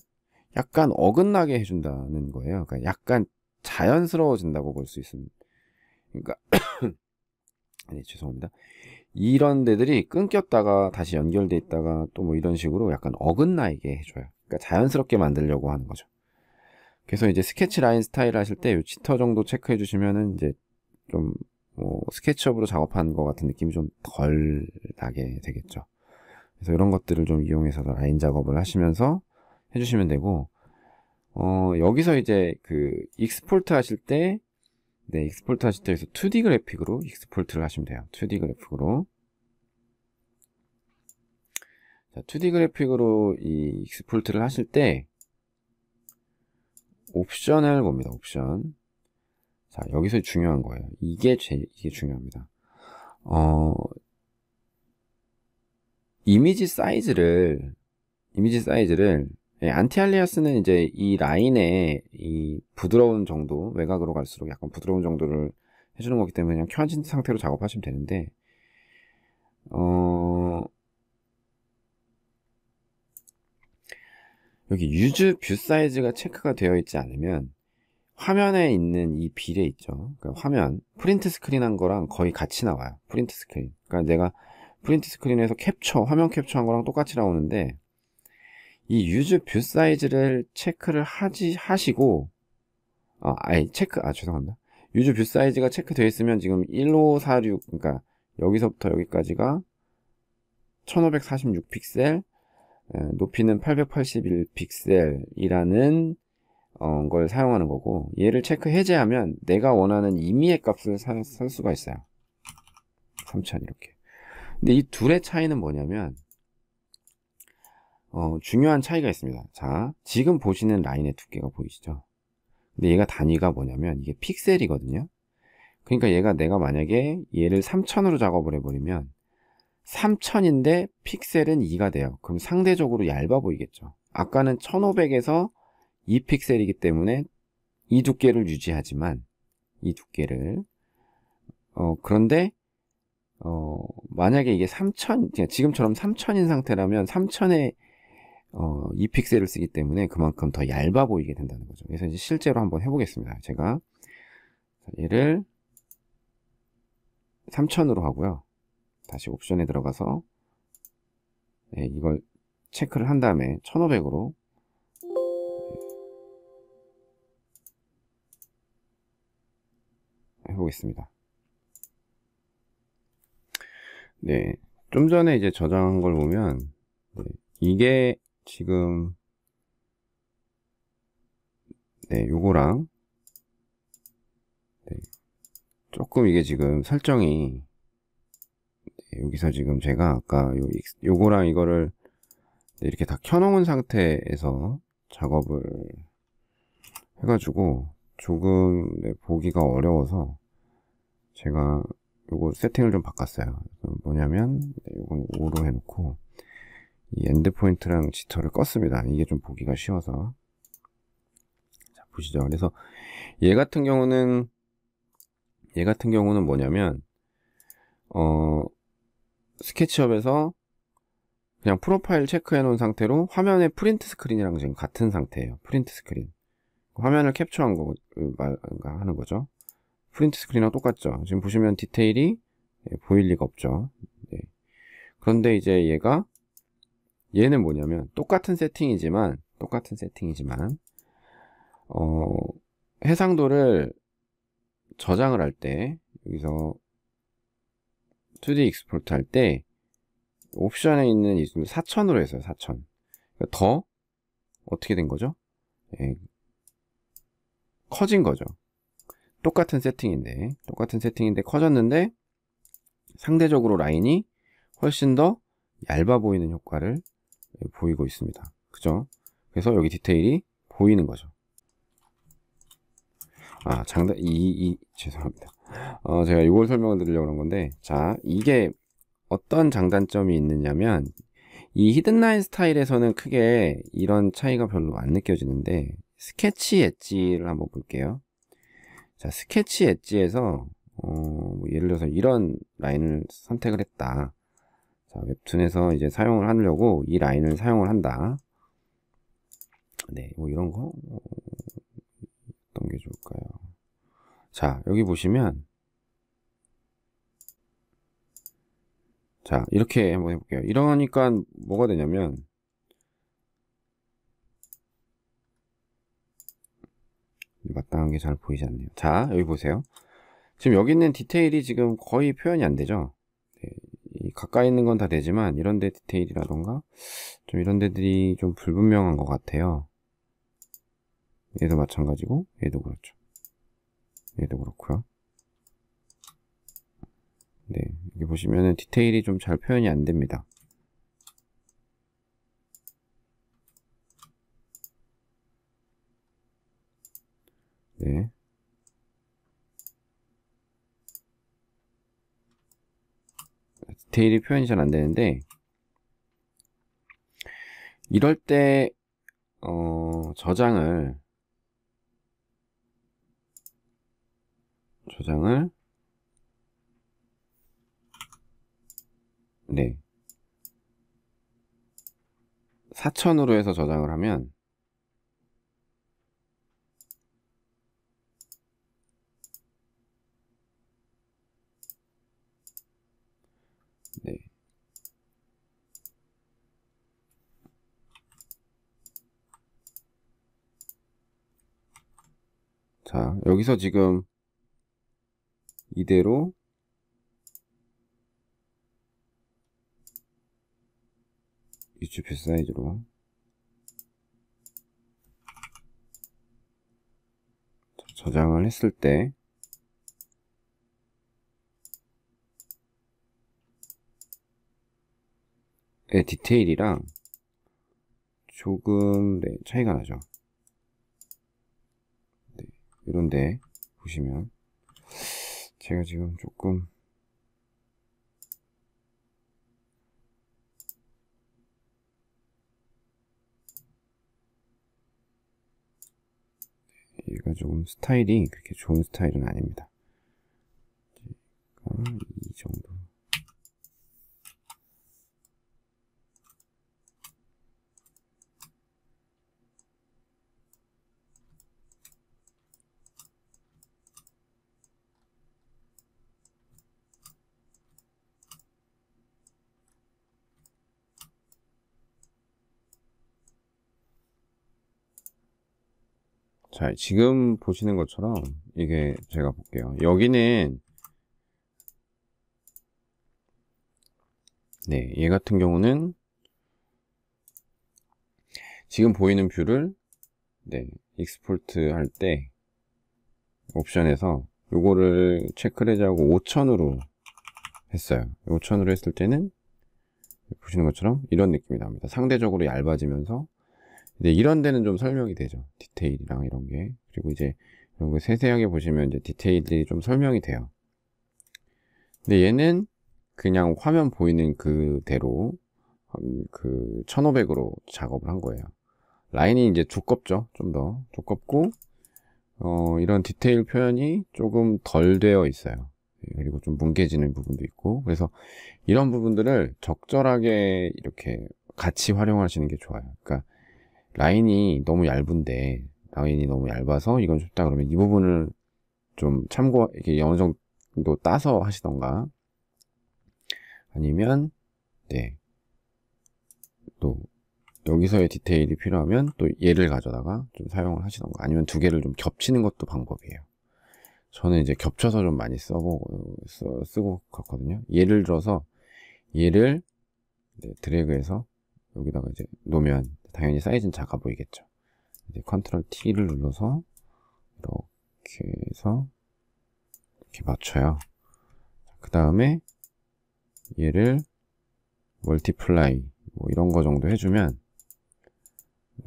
약간 어긋나게 해준다는 거예요. 그러니까 약간 자연스러워진다고 볼 수 있습니다. 그러니까 아 죄송합니다. 이런 데들이 끊겼다가 다시 연결돼 있다가 또 뭐 이런 식으로 약간 어긋나게 해줘요. 그러니까 자연스럽게 만들려고 하는 거죠. 그래서 이제 스케치 라인 스타일 하실 때요 치터 정도 체크해 주시면은 이제 좀뭐 스케치업으로 작업한 것 같은 느낌이 좀 덜 나게 되겠죠. 그래서 이런 것들을 좀 이용해서 라인 작업을 하시면서 해주시면 되고 어 여기서 이제 그 익스폴트 하실 때 네, 익스포트 하실 때에서 2D 그래픽으로 익스포트를 하시면 돼요. 2D 그래픽으로. 자, 2D 그래픽으로 이 익스포트를 하실 때 옵션을 봅니다. 옵션. 자, 여기서 중요한 거예요. 이게 제 이게 중요합니다. 어 이미지 사이즈를 이미지 사이즈를 예, 안티알리아스는 이제 이라인에이 부드러운 정도, 외곽으로 갈수록 약간 부드러운 정도를 해주는 거기 때문에 그냥 켜진 상태로 작업하시면 되는데, 어, 여기 유즈 뷰 사이즈가 체크가 되어 있지 않으면 화면에 있는 이 비례 있죠. 그러니까 화면 프린트 스크린 한 거랑 거의 같이 나와요. 프린트 스크린. 그러니까 내가 프린트 스크린에서 캡처, 화면 캡처한 거랑 똑같이 나오는데 이 유즈 뷰 사이즈를 체크를 하지 하시고 아, 아니 체크 아 죄송합니다. 유즈 뷰 사이즈가 체크되어 있으면 지금 1546 그러니까 여기서부터 여기까지가 1546 픽셀 예, 높이는 881 픽셀이라는 어, 걸 사용하는 거고 얘를 체크 해제하면 내가 원하는 임의의 값을 사, 살 수가 있어요. 3000 이렇게. 근데 이 둘의 차이는 뭐냐면 어, 중요한 차이가 있습니다. 자, 지금 보시는 라인의 두께가 보이시죠? 근데 얘가 단위가 뭐냐면 이게 픽셀이거든요. 그러니까 얘가 내가 만약에 얘를 3000으로 작업을 해버리면 3000인데 픽셀은 2가 돼요. 그럼 상대적으로 얇아 보이겠죠. 아까는 1500에서 2픽셀이기 때문에 이 두께를 유지하지만 이 두께를 어, 그런데 어, 만약에 이게 3000 지금처럼 3000인 상태라면 3000에 어, 2픽셀을 쓰기 때문에 그만큼 더 얇아 보이게 된다는 거죠. 그래서 이제 실제로 한번 해보겠습니다. 제가 얘를 3000으로 하고요. 다시 옵션에 들어가서 네, 이걸 체크를 한 다음에 1500으로 해보겠습니다. 네, 좀 전에 이제 저장한 걸 보면 네, 이게 지금 네, 요거랑 네, 조금 이게 지금 설정이 네, 여기서 지금 제가 아까 요, 요거랑 이거를 네, 이렇게 다 켜놓은 상태에서 작업을 해가지고 조금 네, 보기가 어려워서 제가 요거 세팅을 좀 바꿨어요 뭐냐면 네, 요건 5로 해놓고 이 엔드포인트랑 지터를 껐습니다. 이게 좀 보기가 쉬워서 자 보시죠. 그래서 얘 같은 경우는 얘 같은 경우는 뭐냐면 어 스케치업에서 그냥 프로파일 체크해 놓은 상태로 화면에 프린트 스크린이랑 지금 같은 상태예요. 프린트 스크린 화면을 캡처한 거 그 말인가 그러니까 하는 거죠. 프린트 스크린이랑 똑같죠. 지금 보시면 디테일이 예, 보일 리가 없죠. 네. 그런데 이제 얘가 얘는 뭐냐면 똑같은 세팅이지만 똑같은 세팅이지만 어, 해상도를 저장을 할 때 여기서 2D 익스포트 할 때 옵션에 있는 4000으로 했어요 4000더 어떻게 된 거죠? 예, 커진 거죠 똑같은 세팅인데 똑같은 세팅인데 커졌는데 상대적으로 라인이 훨씬 더 얇아 보이는 효과를 예, 보이고 있습니다. 그죠? 그래서 여기 디테일이 보이는 거죠. 아, 장단, 이, 이, 죄송합니다. 어, 제가 이걸 설명을 드리려고 그런 건데, 자, 이게 어떤 장단점이 있느냐면, 이 히든라인 스타일에서는 크게 이런 차이가 별로 안 느껴지는데, 스케치 엣지를 한번 볼게요. 자, 스케치 엣지에서, 어, 뭐 예를 들어서 이런 라인을 선택을 했다. 자, 웹툰에서 이제 사용을 하려고 이 라인을 사용을 한다. 네, 뭐 이런 거 어, 어떤 게 좋을까요? 자, 여기 보시면 자, 이렇게 한번 해볼게요. 이러니까 뭐가 되냐면 마땅한 게 잘 보이지 않네요. 자, 여기 보세요. 지금 여기 있는 디테일이 지금 거의 표현이 안 되죠? 네, 가까이 있는 건 다 되지만 이런 데 디테일이라던가 좀 이런 데들이 좀 불분명한 것 같아요. 얘도 마찬가지고 얘도 그렇죠. 얘도 그렇고요. 네, 여기 보시면은 디테일이 좀 잘 표현이 안 됩니다. 네, 디테일이 표현이 잘 안 되는데 이럴 때 어, 저장을 저장을 네 4000으로 해서 저장을 하면 자, 여기서 지금 이대로 유튜브 사이즈로 저장을 했을 때 디테일이랑 조금 네, 차이가 나죠. 이런데 보시면 제가 지금 조금 얘가 조금 스타일이 그렇게 좋은 스타일은 아닙니다. 이 정도. 자, 지금 보시는 것처럼 이게 제가 볼게요. 여기는 네, 얘 같은 경우는 지금 보이는 뷰를 네, 익스포트 할 때 옵션에서 요거를 체크를 해제하고5 0 0 0으로 했어요. 5 0 0 0으로 했을 때는 보시는 것처럼 이런 느낌이 납니다. 상대적으로 얇아지면서 이제 이런 데는 좀 설명이 되죠. 디테일이랑 이런 게. 그리고 이제 이런 거 세세하게 보시면 이제 디테일들이 좀 설명이 돼요. 근데 얘는 그냥 화면 보이는 그대로 음, 그 1500으로 작업을 한 거예요. 라인이 이제 두껍죠. 좀 더 두껍고 어, 이런 디테일 표현이 조금 덜 되어 있어요. 예, 그리고 좀 뭉개지는 부분도 있고 그래서 이런 부분들을 적절하게 이렇게 같이 활용하시는 게 좋아요. 그러니까 라인이 너무 얇은데 라인이 너무 얇아서 이건 좁다 그러면 이 부분을 좀 참고 이렇게 어느 정도 따서 하시던가 아니면 네 또 여기서의 디테일이 필요하면 또 얘를 가져다가 좀 사용을 하시던가 아니면 두 개를 좀 겹치는 것도 방법이에요. 저는 이제 겹쳐서 좀 많이 써보고 써, 쓰고 갔거든요. 예를 들어서 얘를 네, 드래그해서 여기다가 이제 놓으면 당연히 사이즈는 작아 보이겠죠. 이제 컨트롤 T를 눌러서 이렇게 해서 이렇게 맞춰요. 그 다음에 얘를 멀티플라이 뭐 이런 거 정도 해주면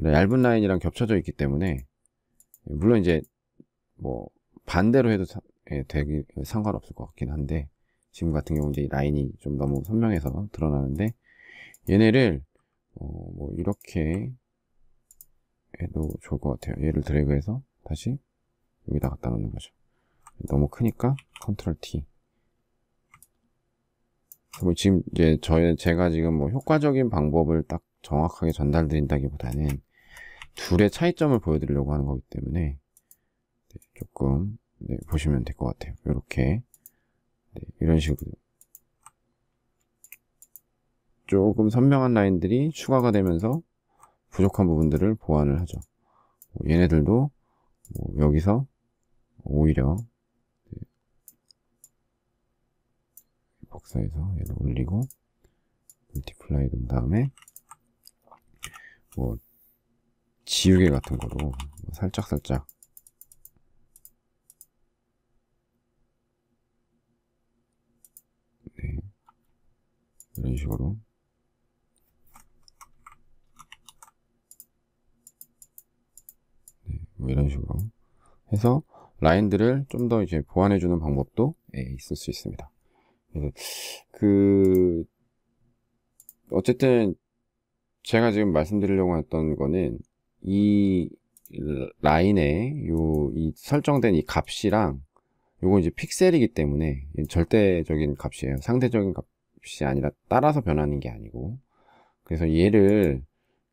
얇은 라인이랑 겹쳐져 있기 때문에 물론 이제 뭐 반대로 해도 예, 되게 상관없을 것 같긴 한데 지금 같은 경우 이제 라인이 좀 너무 선명해서 드러나는데 얘네를 어, 뭐 이렇게 해도 좋을 것 같아요. 얘를 드래그해서 다시 여기다 갖다 놓는 거죠. 너무 크니까 컨트롤 T. 뭐 지금 이제 저의 제가 지금 뭐 효과적인 방법을 딱 정확하게 전달드린다기보다는 둘의 차이점을 보여드리려고 하는 거기 때문에 네, 조금 네, 보시면 될 것 같아요. 이렇게 네, 이런 식으로 조금 선명한 라인들이 추가가 되면서 부족한 부분들을 보완을 하죠. 뭐 얘네들도 뭐 여기서 오히려 복사해서 얘도 올리고 멀티플라이 된 다음에 뭐 지우개 같은 거로 뭐 살짝살짝 네. 이런 식으로 뭐 이런 식으로 해서 라인들을 좀 더 이제 보완해 주는 방법도 예, 있을 수 있습니다. 그 어쨌든 제가 지금 말씀드리려고 했던 거는 이 라인에 요이 설정된 이 값이랑 요거 이제 픽셀이기 때문에 절대적인 값이에요. 상대적인 값이 아니라 따라서 변하는 게 아니고 그래서 얘를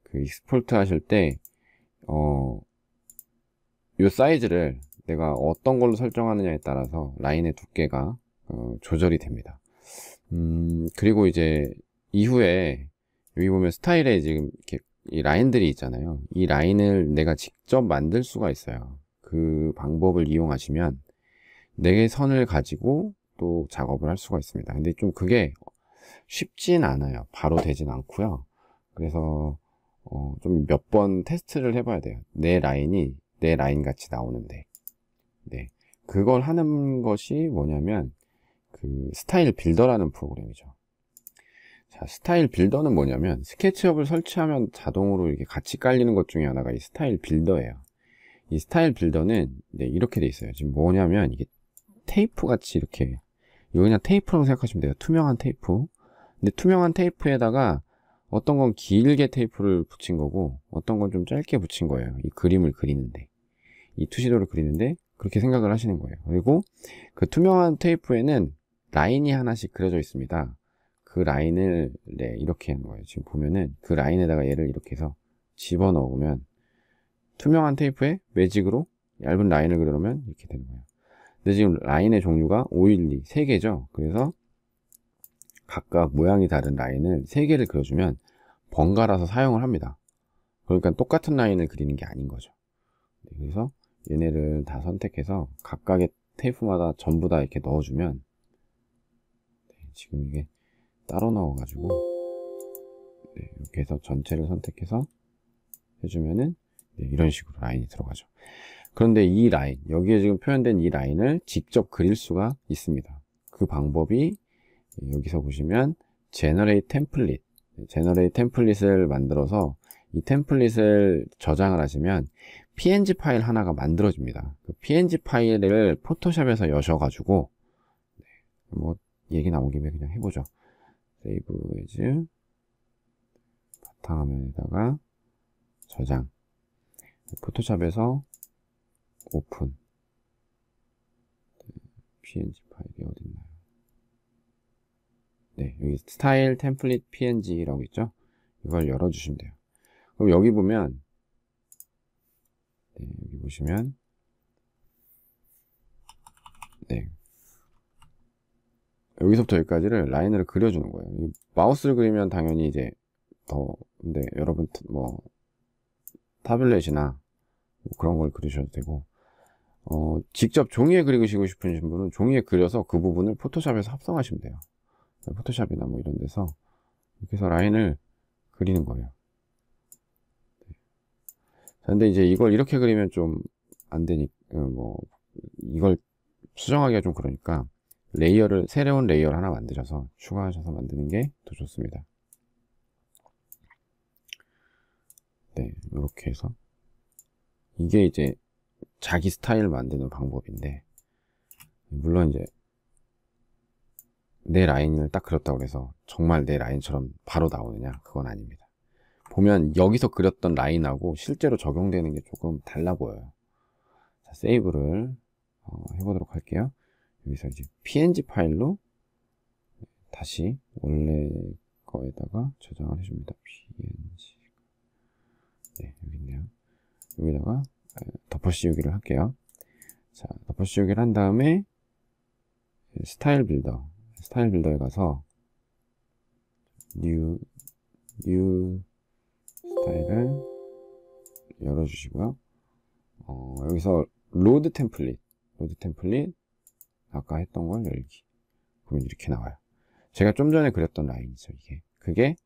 그 익스포트 하실 때어 이 사이즈를 내가 어떤 걸로 설정하느냐에 따라서 라인의 두께가 어, 조절이 됩니다. 음, 그리고 이제 이후에 여기 보면 스타일에 지금 이렇게 이 라인들이 있잖아요. 이 라인을 내가 직접 만들 수가 있어요. 그 방법을 이용하시면 내게 선을 가지고 또 작업을 할 수가 있습니다. 근데 좀 그게 쉽진 않아요. 바로 되진 않고요. 그래서 어, 좀몇 번 테스트를 해봐야 돼요. 내 라인이 내 라인 같이 나오는데 네 그걸 하는 것이 뭐냐면 그 스타일 빌더라는 프로그램이죠 자 스타일 빌더는 뭐냐면 스케치업을 설치하면 자동으로 이렇게 같이 깔리는 것 중에 하나가 이 스타일 빌더예요 이 스타일 빌더는 네, 이렇게 돼 있어요 지금 뭐냐면 이게 테이프 같이 이렇게 이거 그냥 테이프라고 생각하시면 돼요 투명한 테이프 근데 투명한 테이프에다가 어떤 건 길게 테이프를 붙인 거고 어떤 건 좀 짧게 붙인 거예요 이 그림을 그리는데 이 투시도를 그리는데 그렇게 생각을 하시는 거예요. 그리고 그 투명한 테이프에는 라인이 하나씩 그려져 있습니다. 그 라인을 네, 이렇게 하는 거예요. 지금 보면은 그 라인에다가 얘를 이렇게 해서 집어넣으면 투명한 테이프에 매직으로 얇은 라인을 그려놓으면 이렇게 되는 거예요. 근데 지금 라인의 종류가 5, 1, 2, 3개죠. 그래서 각각 모양이 다른 라인을 3개를 그려주면 번갈아서 사용을 합니다. 그러니까 똑같은 라인을 그리는 게 아닌 거죠. 네, 그래서 얘네를 다 선택해서 각각의 테이프마다 전부 다 이렇게 넣어주면 네, 지금 이게 따로 넣어가지고 네, 이렇게 해서 전체를 선택해서 해주면은 네, 이런 식으로 라인이 들어가죠 그런데 이 라인 여기에 지금 표현된 이 라인을 직접 그릴 수가 있습니다 그 방법이 여기서 보시면 제너레이 템플릿 제너레이 템플릿을 만들어서 이 템플릿을 저장을 하시면 png 파일 하나가 만들어집니다. 그 png 파일을 포토샵에서 여셔가지고 네, 뭐 얘기 나온 김에 그냥 해보죠. 세이브 에즈 바탕화면에다가 저장 포토샵에서 오픈 png 파일이 어딨나요? 네, 여기 스타일 템플릿 png라고 있죠? 이걸 열어주시면 돼요. 그럼 여기 보면 네, 여기 보시면 네. 여기서부터 여기까지를 라인으로 그려주는 거예요. 마우스를 그리면 당연히 이제 더 근데 여러분 뭐 타블렛이나 뭐 그런 걸 그리셔도 되고 어, 직접 종이에 그리고 시 싶으신 분은 종이에 그려서 그 부분을 포토샵에서 합성하시면 돼요. 포토샵이나 뭐 이런 데서 이렇게 해서 라인을 그리는 거예요. 근데 이제 이걸 이렇게 그리면 좀 안 되니 어, 뭐 이걸 수정하기가 좀 그러니까 레이어를 새로운 레이어를 하나 만드셔서 추가하셔서 만드는 게 더 좋습니다. 네, 이렇게 해서 이게 이제 자기 스타일 만드는 방법인데 물론 이제 내 라인을 딱 그렸다고 해서 정말 내 라인처럼 바로 나오느냐 그건 아닙니다. 보면 여기서 그렸던 라인하고 실제로 적용되는 게 조금 달라 보여요. 자, 세이브를 어, 해보도록 할게요. 여기서 이제 png 파일로 다시 원래 거에다가 저장을 해줍니다. png 네, 여기 있네요. 여기다가 덮어 씌우기를 할게요. 자, 덮어 씌우기를 한 다음에 스타일 빌더, 스타일 빌더에 가서 new, new 파일을 열어주시고요. 어, 여기서 로드 템플릿, 로드 템플릿 아까 했던 걸 열기. 보면 이렇게 나와요. 제가 좀 전에 그렸던 라인이죠, 이게. 그게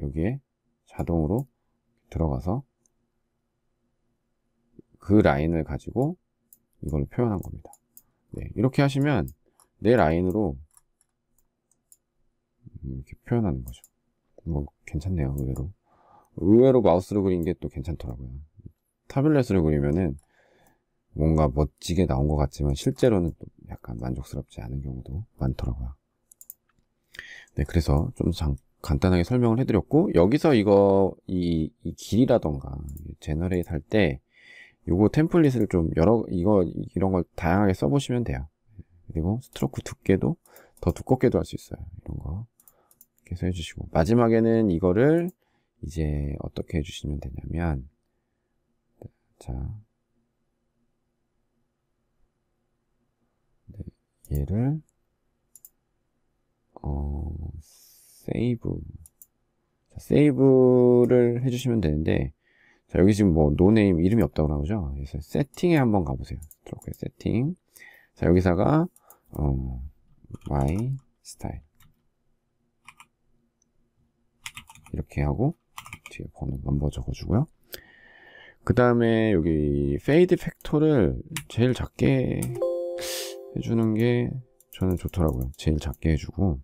여기에 자동으로 들어가서 그 라인을 가지고 이걸 표현한 겁니다. 네, 이렇게 하시면 내 라인으로 음, 이렇게 표현하는 거죠. 뭐 괜찮네요, 의외로. 의외로 마우스로 그린 게 또 괜찮더라고요. 타블렛으로 그리면은 뭔가 멋지게 나온 것 같지만 실제로는 또 약간 만족스럽지 않은 경우도 많더라고요. 네, 그래서 좀 간단하게 설명을 해드렸고 여기서 이거 이, 이 길이라던가 제너레이트 할때 요거 템플릿을 좀 여러 이거 이런 걸 다양하게 써보시면 돼요. 그리고 스트로크 두께도 더 두껍게도 할 수 있어요. 이런 거 이렇게 해주시고 마지막에는 이거를 이제 어떻게 해주시면 되냐면, 자, 네, 얘를, 어, 세이브. 자, 세이브를 해주시면 되는데, 자, 여기 지금 뭐, 노네임 이름이 없다고 나오죠? 그래서 세팅에 한번 가보세요. 들어가 세팅. 자, 여기서가 어, my style. 이렇게 하고, 뒤에 번호 넘버 적어주고요. 그 다음에 여기 페이드 팩토를 제일 작게 해주는 게 저는 좋더라고요. 제일 작게 해주고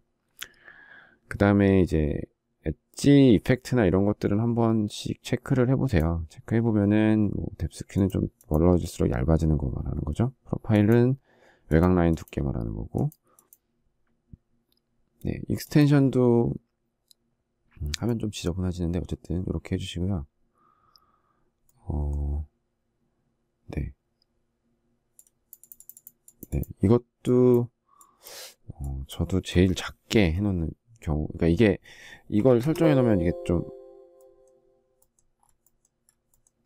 그 다음에 이제 엣지 이펙트나 이런 것들은 한 번씩 체크를 해보세요. 체크해보면은 뭐 뎁스키는 좀 멀어질수록 얇아지는 거 말하는 거죠. 프로파일은 외곽 라인 두께 말하는 거고 네, 익스텐션도 음, 하면 좀 지저분해지는데 어쨌든 이렇게 해주시고요. 어, 네. 네, 이것도 어, 저도 제일 작게 해놓는 경우, 그러니까 이게 이걸 설정해 놓으면 이게 좀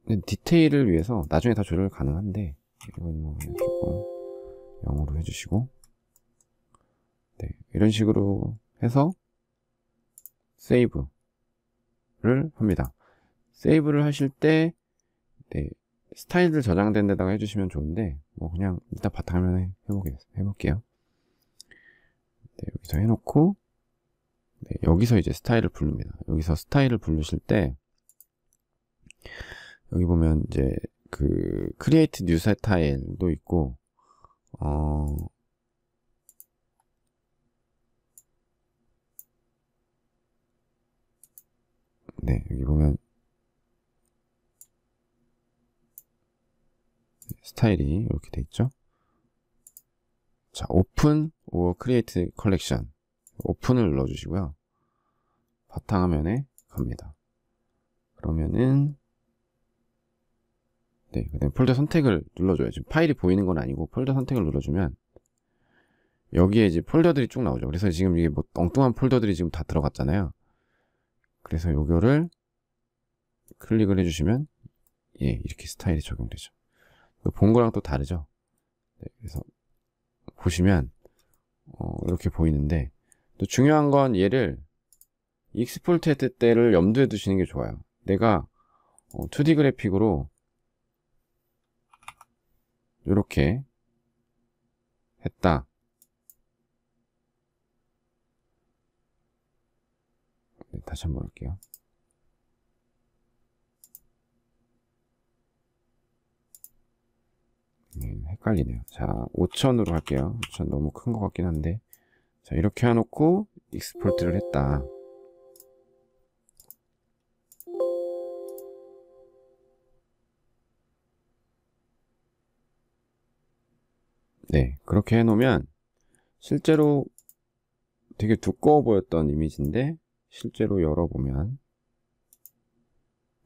네, 디테일을 위해서 나중에 다 조절 가능한데 이건 뭐 그냥 조금 영으로 해주시고 네, 이런 식으로 해서 세이브를 합니다. 세이브를 하실 때 네, 스타일들 저장된 데다가 해주시면 좋은데 뭐 그냥 이따 바탕화면에 해보게요 네, 여기서 해놓고 네, 여기서 이제 스타일을 부릅니다. 여기서 스타일을 부르실 때 여기 보면 이제 그 create new 스타일도 있고 어 네, 여기 보면 스타일이 이렇게 돼 있죠. 자, 오픈 or create collection. 오픈을 눌러 주시고요. 바탕 화면에 갑니다. 그러면은 네, 그다음 폴더 선택을 눌러줘요. 지금 파일이 보이는 건 아니고 폴더 선택을 눌러주면 여기에 이제 폴더들이 쭉 나오죠. 그래서 지금 이게 뭐 엉뚱한 폴더들이 지금 다 들어갔잖아요. 그래서 요거를 클릭을 해주시면 예 이렇게 스타일이 적용되죠. 그 본 거랑 또 다르죠. 네, 그래서 보시면 어, 이렇게 보이는데 또 중요한 건 얘를 익스포트 했을 때를 염두에 두시는 게 좋아요. 내가 어, 2D 그래픽으로 이렇게 했다. 다시 한 번 볼게요. 음, 헷갈리네요. 자, 5천으로 할게요. 5천 너무 큰 것 같긴 한데. 자, 이렇게 해놓고 익스포트를 했다. 네, 그렇게 해놓으면 실제로 되게 두꺼워 보였던 이미지인데 실제로 열어보면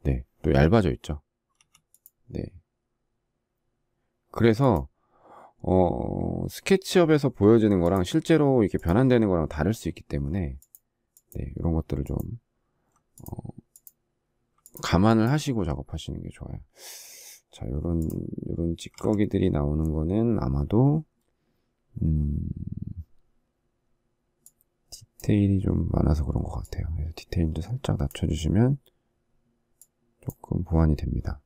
네, 또 얇아져 있죠. 네. 그래서 어, 스케치업에서 보여지는 거랑 실제로 이렇게 변환되는 거랑 다를 수 있기 때문에 네, 이런 것들을 좀 어, 감안을 하시고 작업하시는 게 좋아요. 자, 요런 요런 찌꺼기들이 나오는 거는 아마도 음 디테일이 좀 많아서 그런 것 같아요. 그래서 디테일도 살짝 낮춰주시면 조금 보완이 됩니다.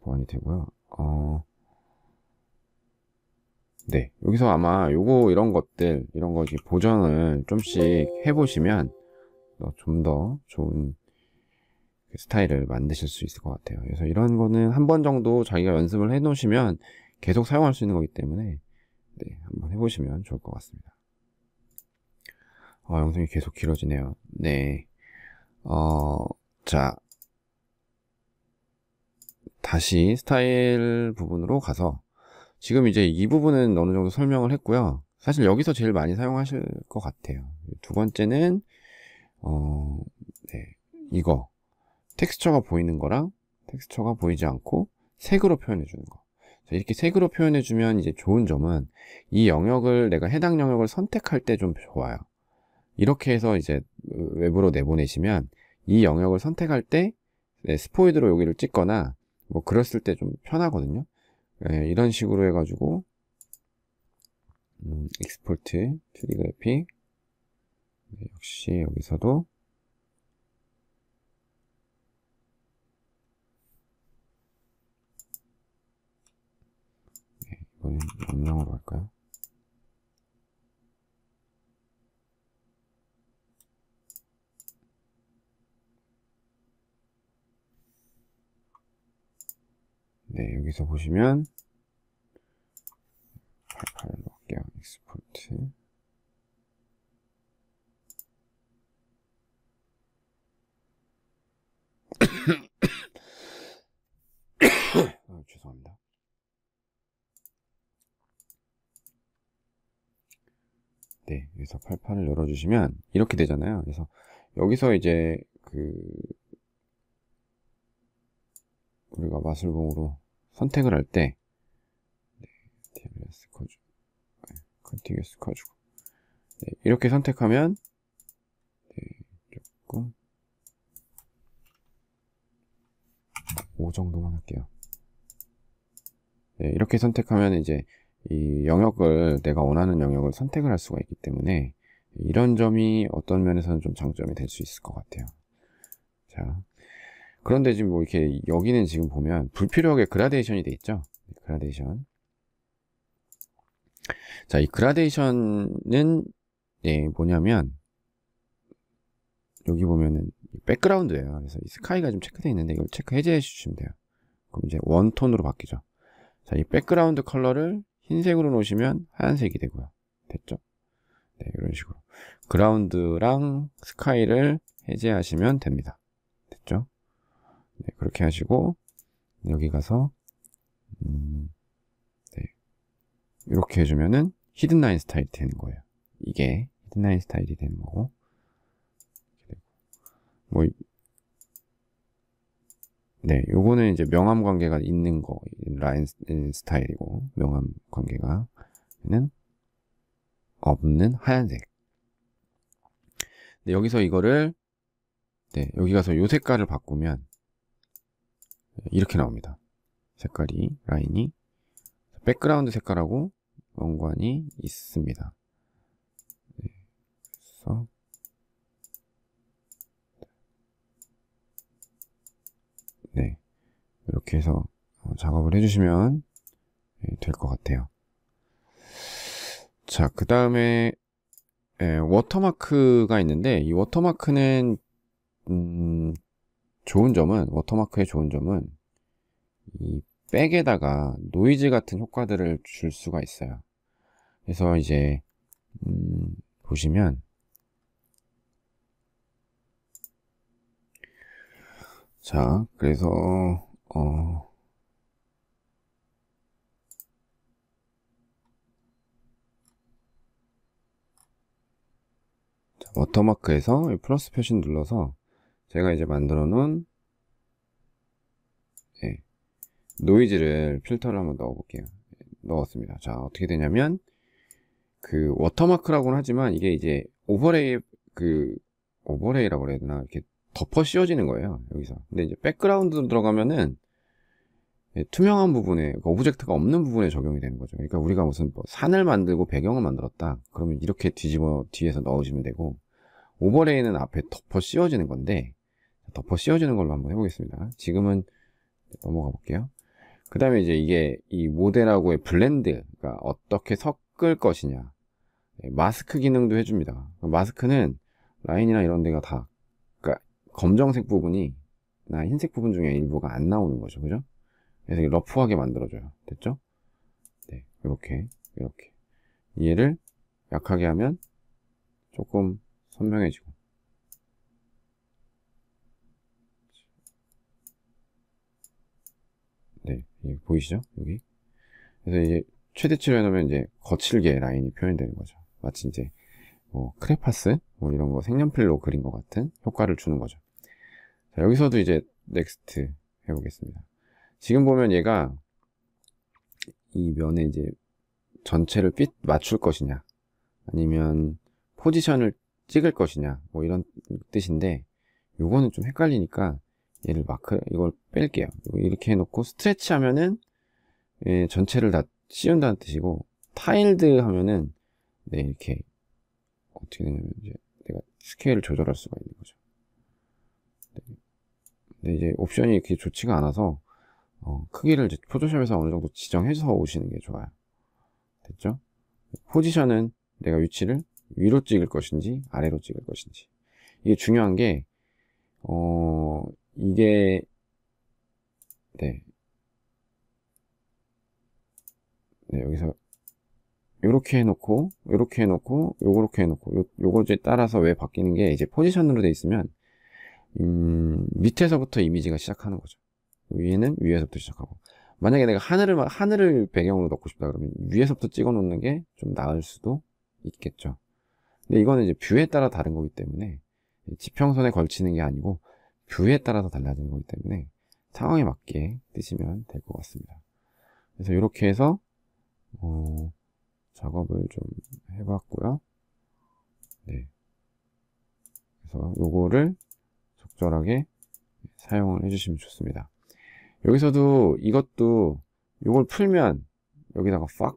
보완이 되고요. 어... 네, 여기서 아마 요거 이런 것들 이런 거 이렇게 보정을 좀씩 해보시면 좀 더 좋은 그 스타일을 만드실 수 있을 것 같아요. 그래서 이런 거는 한 번 정도 자기가 연습을 해놓으시면 계속 사용할 수 있는 거기 때문에 네, 한번 해보시면 좋을 것 같습니다. 어, 영상이 계속 길어지네요. 네. 어, 자. 다시 스타일 부분으로 가서 지금 이제 이 부분은 어느 정도 설명을 했고요. 사실 여기서 제일 많이 사용하실 것 같아요. 두 번째는 어, 네, 이거 텍스처가 보이는 거랑 텍스처가 보이지 않고 색으로 표현해 주는 거. 이렇게 색으로 표현해주면 이제 좋은 점은 이 영역을 내가 해당 영역을 선택할 때 좀 좋아요. 이렇게 해서 이제 웹으로 내보내시면 이 영역을 선택할 때 네, 스포이드로 여기를 찍거나 뭐 그랬을 때 좀 편하거든요. 네, 이런 식으로 해가지고 음, 익스포트 3D 그래픽 네, 역시 여기서도 우리 음영으로 할까요? 네, 여기서 보시면 88로 할게요. 익스포트 네, 그래서 팔8을 열어주시면 이렇게 되잖아요. 그래서 여기서 이제 그 우리가 마술봉으로 선택을 할때 TLS 네, 커주 네, 컨티뉴스 커주고 네, 이렇게 선택하면 네, 조금 5 정도만 할게요. 네, 이렇게 선택하면 이제 이 영역을 내가 원하는 영역을 선택을 할 수가 있기 때문에 이런 점이 어떤 면에서는 좀 장점이 될 수 있을 것 같아요. 자, 그런데 지금 뭐 이렇게 여기는 지금 보면 불필요하게 그라데이션이 돼 있죠. 그라데이션. 자, 이 그라데이션은 예, 뭐냐면 여기 보면은 백그라운드예요. 그래서 이 스카이가 좀 체크되어 있는데 이걸 체크 해제해 주시면 돼요. 그럼 이제 원톤으로 바뀌죠. 자, 이 백그라운드 컬러를 흰색으로 놓으시면 하얀색이 되고요. 됐죠? 네, 이런 식으로. 그라운드랑 스카이를 해제하시면 됩니다. 됐죠? 네, 그렇게 하시고, 여기 가서, 음, 네. 이렇게 해주면은 히든 라인 스타일이 되는 거예요. 이게 히든 라인 스타일이 되는 거고. 뭐, 네, 요거는 이제 명암 관계가 있는 거 라인 스타일이고 명암 관계가는 없는 하얀색. 네, 여기서 이거를 네, 여기 가서 요 색깔을 바꾸면 이렇게 나옵니다. 색깔이 라인이 백그라운드 색깔하고 연관이 있습니다. 네, 그래서 네. 이렇게 해서 어, 작업을 해주시면 예, 될것 같아요. 자, 그 다음에 예, 워터마크가 있는데 이 워터마크는 음, 좋은 점은 워터마크의 좋은 점은 이 백에다가 노이즈 같은 효과들을 줄 수가 있어요. 그래서 이제 음, 보시면 자, 그래서 어 자, 워터마크에서 이 플러스 표시 눌러서 제가 이제 만들어 놓은 네, 예, 노이즈를 필터를 한번 넣어 볼게요. 넣었습니다. 자, 어떻게 되냐면 그 워터마크라고는 하지만 이게 이제 오버레이 그 오버레이라고 그래야 되나 이렇게 덮어 씌워지는 거예요 여기서 근데 이제 백그라운드 들어가면은 예, 투명한 부분에 그 오브젝트가 없는 부분에 적용이 되는 거죠 그러니까 우리가 무슨 뭐 산을 만들고 배경을 만들었다 그러면 이렇게 뒤집어 뒤에서 넣으시면 되고 오버레이는 앞에 덮어 씌워지는 건데 덮어 씌워지는 걸로 한번 해보겠습니다 지금은 넘어가 볼게요 그 다음에 이제 이게 이 모델하고의 블렌드가 그러니까 어떻게 섞을 것이냐 예, 마스크 기능도 해줍니다 마스크는 라인이나 이런 데가 다 검정색 부분이 나 흰색 부분 중에 일부가 안 나오는 거죠. 그죠? 그래서 러프하게 만들어줘요. 됐죠? 네, 이렇게, 이렇게. 얘를 약하게 하면 조금 선명해지고. 네, 이게 보이시죠? 여기. 그래서 이제 최대치로 해놓으면 이제 거칠게 라인이 표현되는 거죠. 마치 이제 뭐 크레파스 뭐 이런 거 색연필로 그린 것 같은 효과를 주는 거죠. 자, 여기서도 이제 넥스트 해보겠습니다. 지금 보면 얘가 이 면에 이제 전체를 핏 맞출 것이냐 아니면 포지션을 찍을 것이냐 뭐 이런 뜻인데 요거는 좀 헷갈리니까 얘를 마크 이걸 뺄게요 이렇게 해놓고 스트레치 하면은 예, 전체를 다 씌운다는 뜻이고 타일드 하면은 네 이렇게 어떻게 되냐면 이제 내가 스케일을 조절할 수가 있는 거죠 네. 이제 옵션이 이렇게 좋지가 않아서 어, 크기를 포토샵에서 어느 정도 지정해서 오시는 게 좋아요. 됐죠? 포지션은 내가 위치를 위로 찍을 것인지 아래로 찍을 것인지 이게 중요한 게 어, 이게 네. 네, 여기서 요렇게 해놓고 요렇게 해놓고 요렇게 해놓고 요, 요거에 따라서 왜 바뀌는 게 이제 포지션으로 돼 있으면 음, 밑에서부터 이미지가 시작하는 거죠. 위에는 위에서부터 시작하고. 만약에 내가 하늘을, 하늘을 배경으로 넣고 싶다 그러면 위에서부터 찍어 놓는 게 좀 나을 수도 있겠죠. 근데 이거는 이제 뷰에 따라 다른 거기 때문에 지평선에 걸치는 게 아니고 뷰에 따라서 달라지는 거기 때문에 상황에 맞게 뜨시면 될 것 같습니다. 그래서 이렇게 해서 어, 작업을 좀 해봤고요. 네. 그래서 요거를 적절하게 사용을 해주시면 좋습니다. 여기서도 이것도 이걸 풀면 여기다가 꽉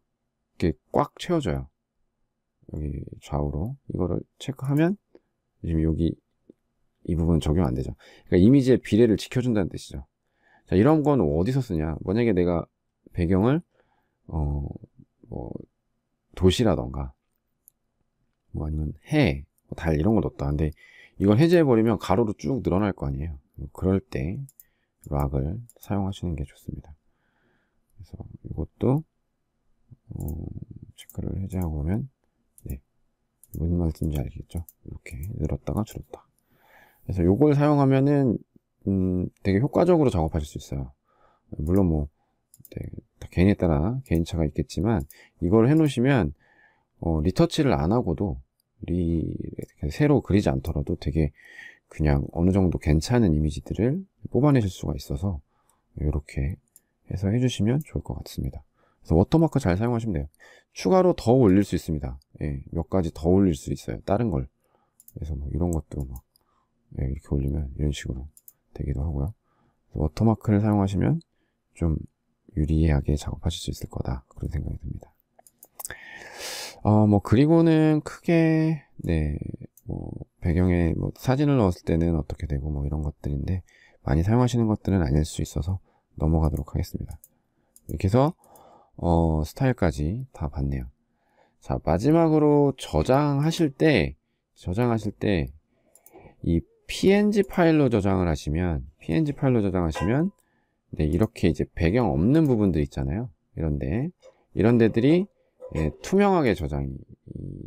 이렇게 꽉 채워져요. 여기 좌우로 이거를 체크하면 지금 여기 이 부분 적용 안 되죠. 그러니까 이미지의 비례를 지켜준다는 뜻이죠. 자, 이런 건 어디서 쓰냐? 만약에 내가 배경을 어, 뭐 도시라던가 뭐 아니면 해, 뭐 달 이런 걸 넣었다. 근데 이걸 해제해버리면 가로로 쭉 늘어날 거 아니에요. 그럴 때 락을 사용하시는 게 좋습니다. 그래서 이것도 어, 체크를 해제하고 보면 네, 무슨 말인지 씀 알겠죠? 이렇게 늘었다가 줄었다. 그래서 이걸 사용하면은 음, 되게 효과적으로 작업하실 수 있어요. 물론 뭐 네, 다 개인에 따라 개인차가 있겠지만 이걸 해놓으시면 어, 리터치를 안 하고도 우리 새로 그리지 않더라도 되게 그냥 어느 정도 괜찮은 이미지들을 뽑아내실 수가 있어서 이렇게 해서 해주시면 좋을 것 같습니다. 그래서 워터마크 잘 사용하시면 돼요. 추가로 더 올릴 수 있습니다. 예, 몇 가지 더 올릴 수 있어요. 다른 걸. 그래서 뭐 이런 것도 막 뭐, 예, 이렇게 올리면 이런 식으로 되기도 하고요. 워터마크를 사용하시면 좀 유리하게 작업하실 수 있을 거다 그런 생각이 듭니다. 어, 뭐, 그리고는 크게, 네, 뭐, 배경에 뭐 사진을 넣었을 때는 어떻게 되고 뭐 이런 것들인데, 많이 사용하시는 것들은 아닐 수 있어서 넘어가도록 하겠습니다. 이렇게 해서, 어, 스타일까지 다 봤네요. 자, 마지막으로 저장하실 때, 저장하실 때, 이 png 파일로 저장을 하시면, png 파일로 저장하시면, 네, 이렇게 이제 배경 없는 부분들 있잖아요. 이런데, 이런 데들이 예, 투명하게 저장이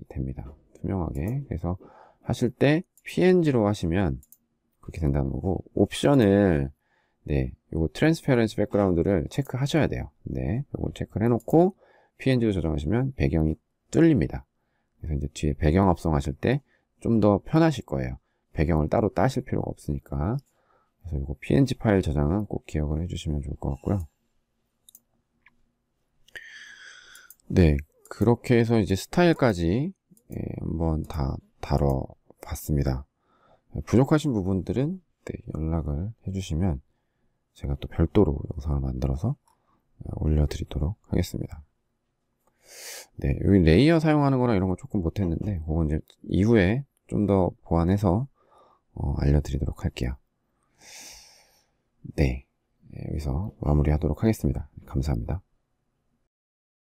됩니다. 투명하게. 그래서 하실 때 PNG로 하시면 그렇게 된다는 거고 옵션을 네, 요거 트랜스페런시 백그라운드를 체크하셔야 돼요. 네, 요거 체크를 해놓고 PNG로 저장하시면 배경이 뚫립니다. 그래서 이제 뒤에 배경 합성하실 때 좀 더 편하실 거예요. 배경을 따로 따실 필요가 없으니까. 그래서 이거 PNG 파일 저장은 꼭 기억을 해주시면 좋을 것 같고요. 네, 그렇게 해서 이제 스타일까지 예, 한번 다 다뤄봤습니다. 예, 부족하신 부분들은 네, 연락을 해주시면 제가 또 별도로 영상을 만들어서 예, 올려드리도록 하겠습니다. 네, 여기 레이어 사용하는 거랑 이런 거 조금 못했는데 그건 이제 이후에 좀 더 보완해서 어, 알려드리도록 할게요. 네, 여기서 마무리하도록 하겠습니다. 감사합니다.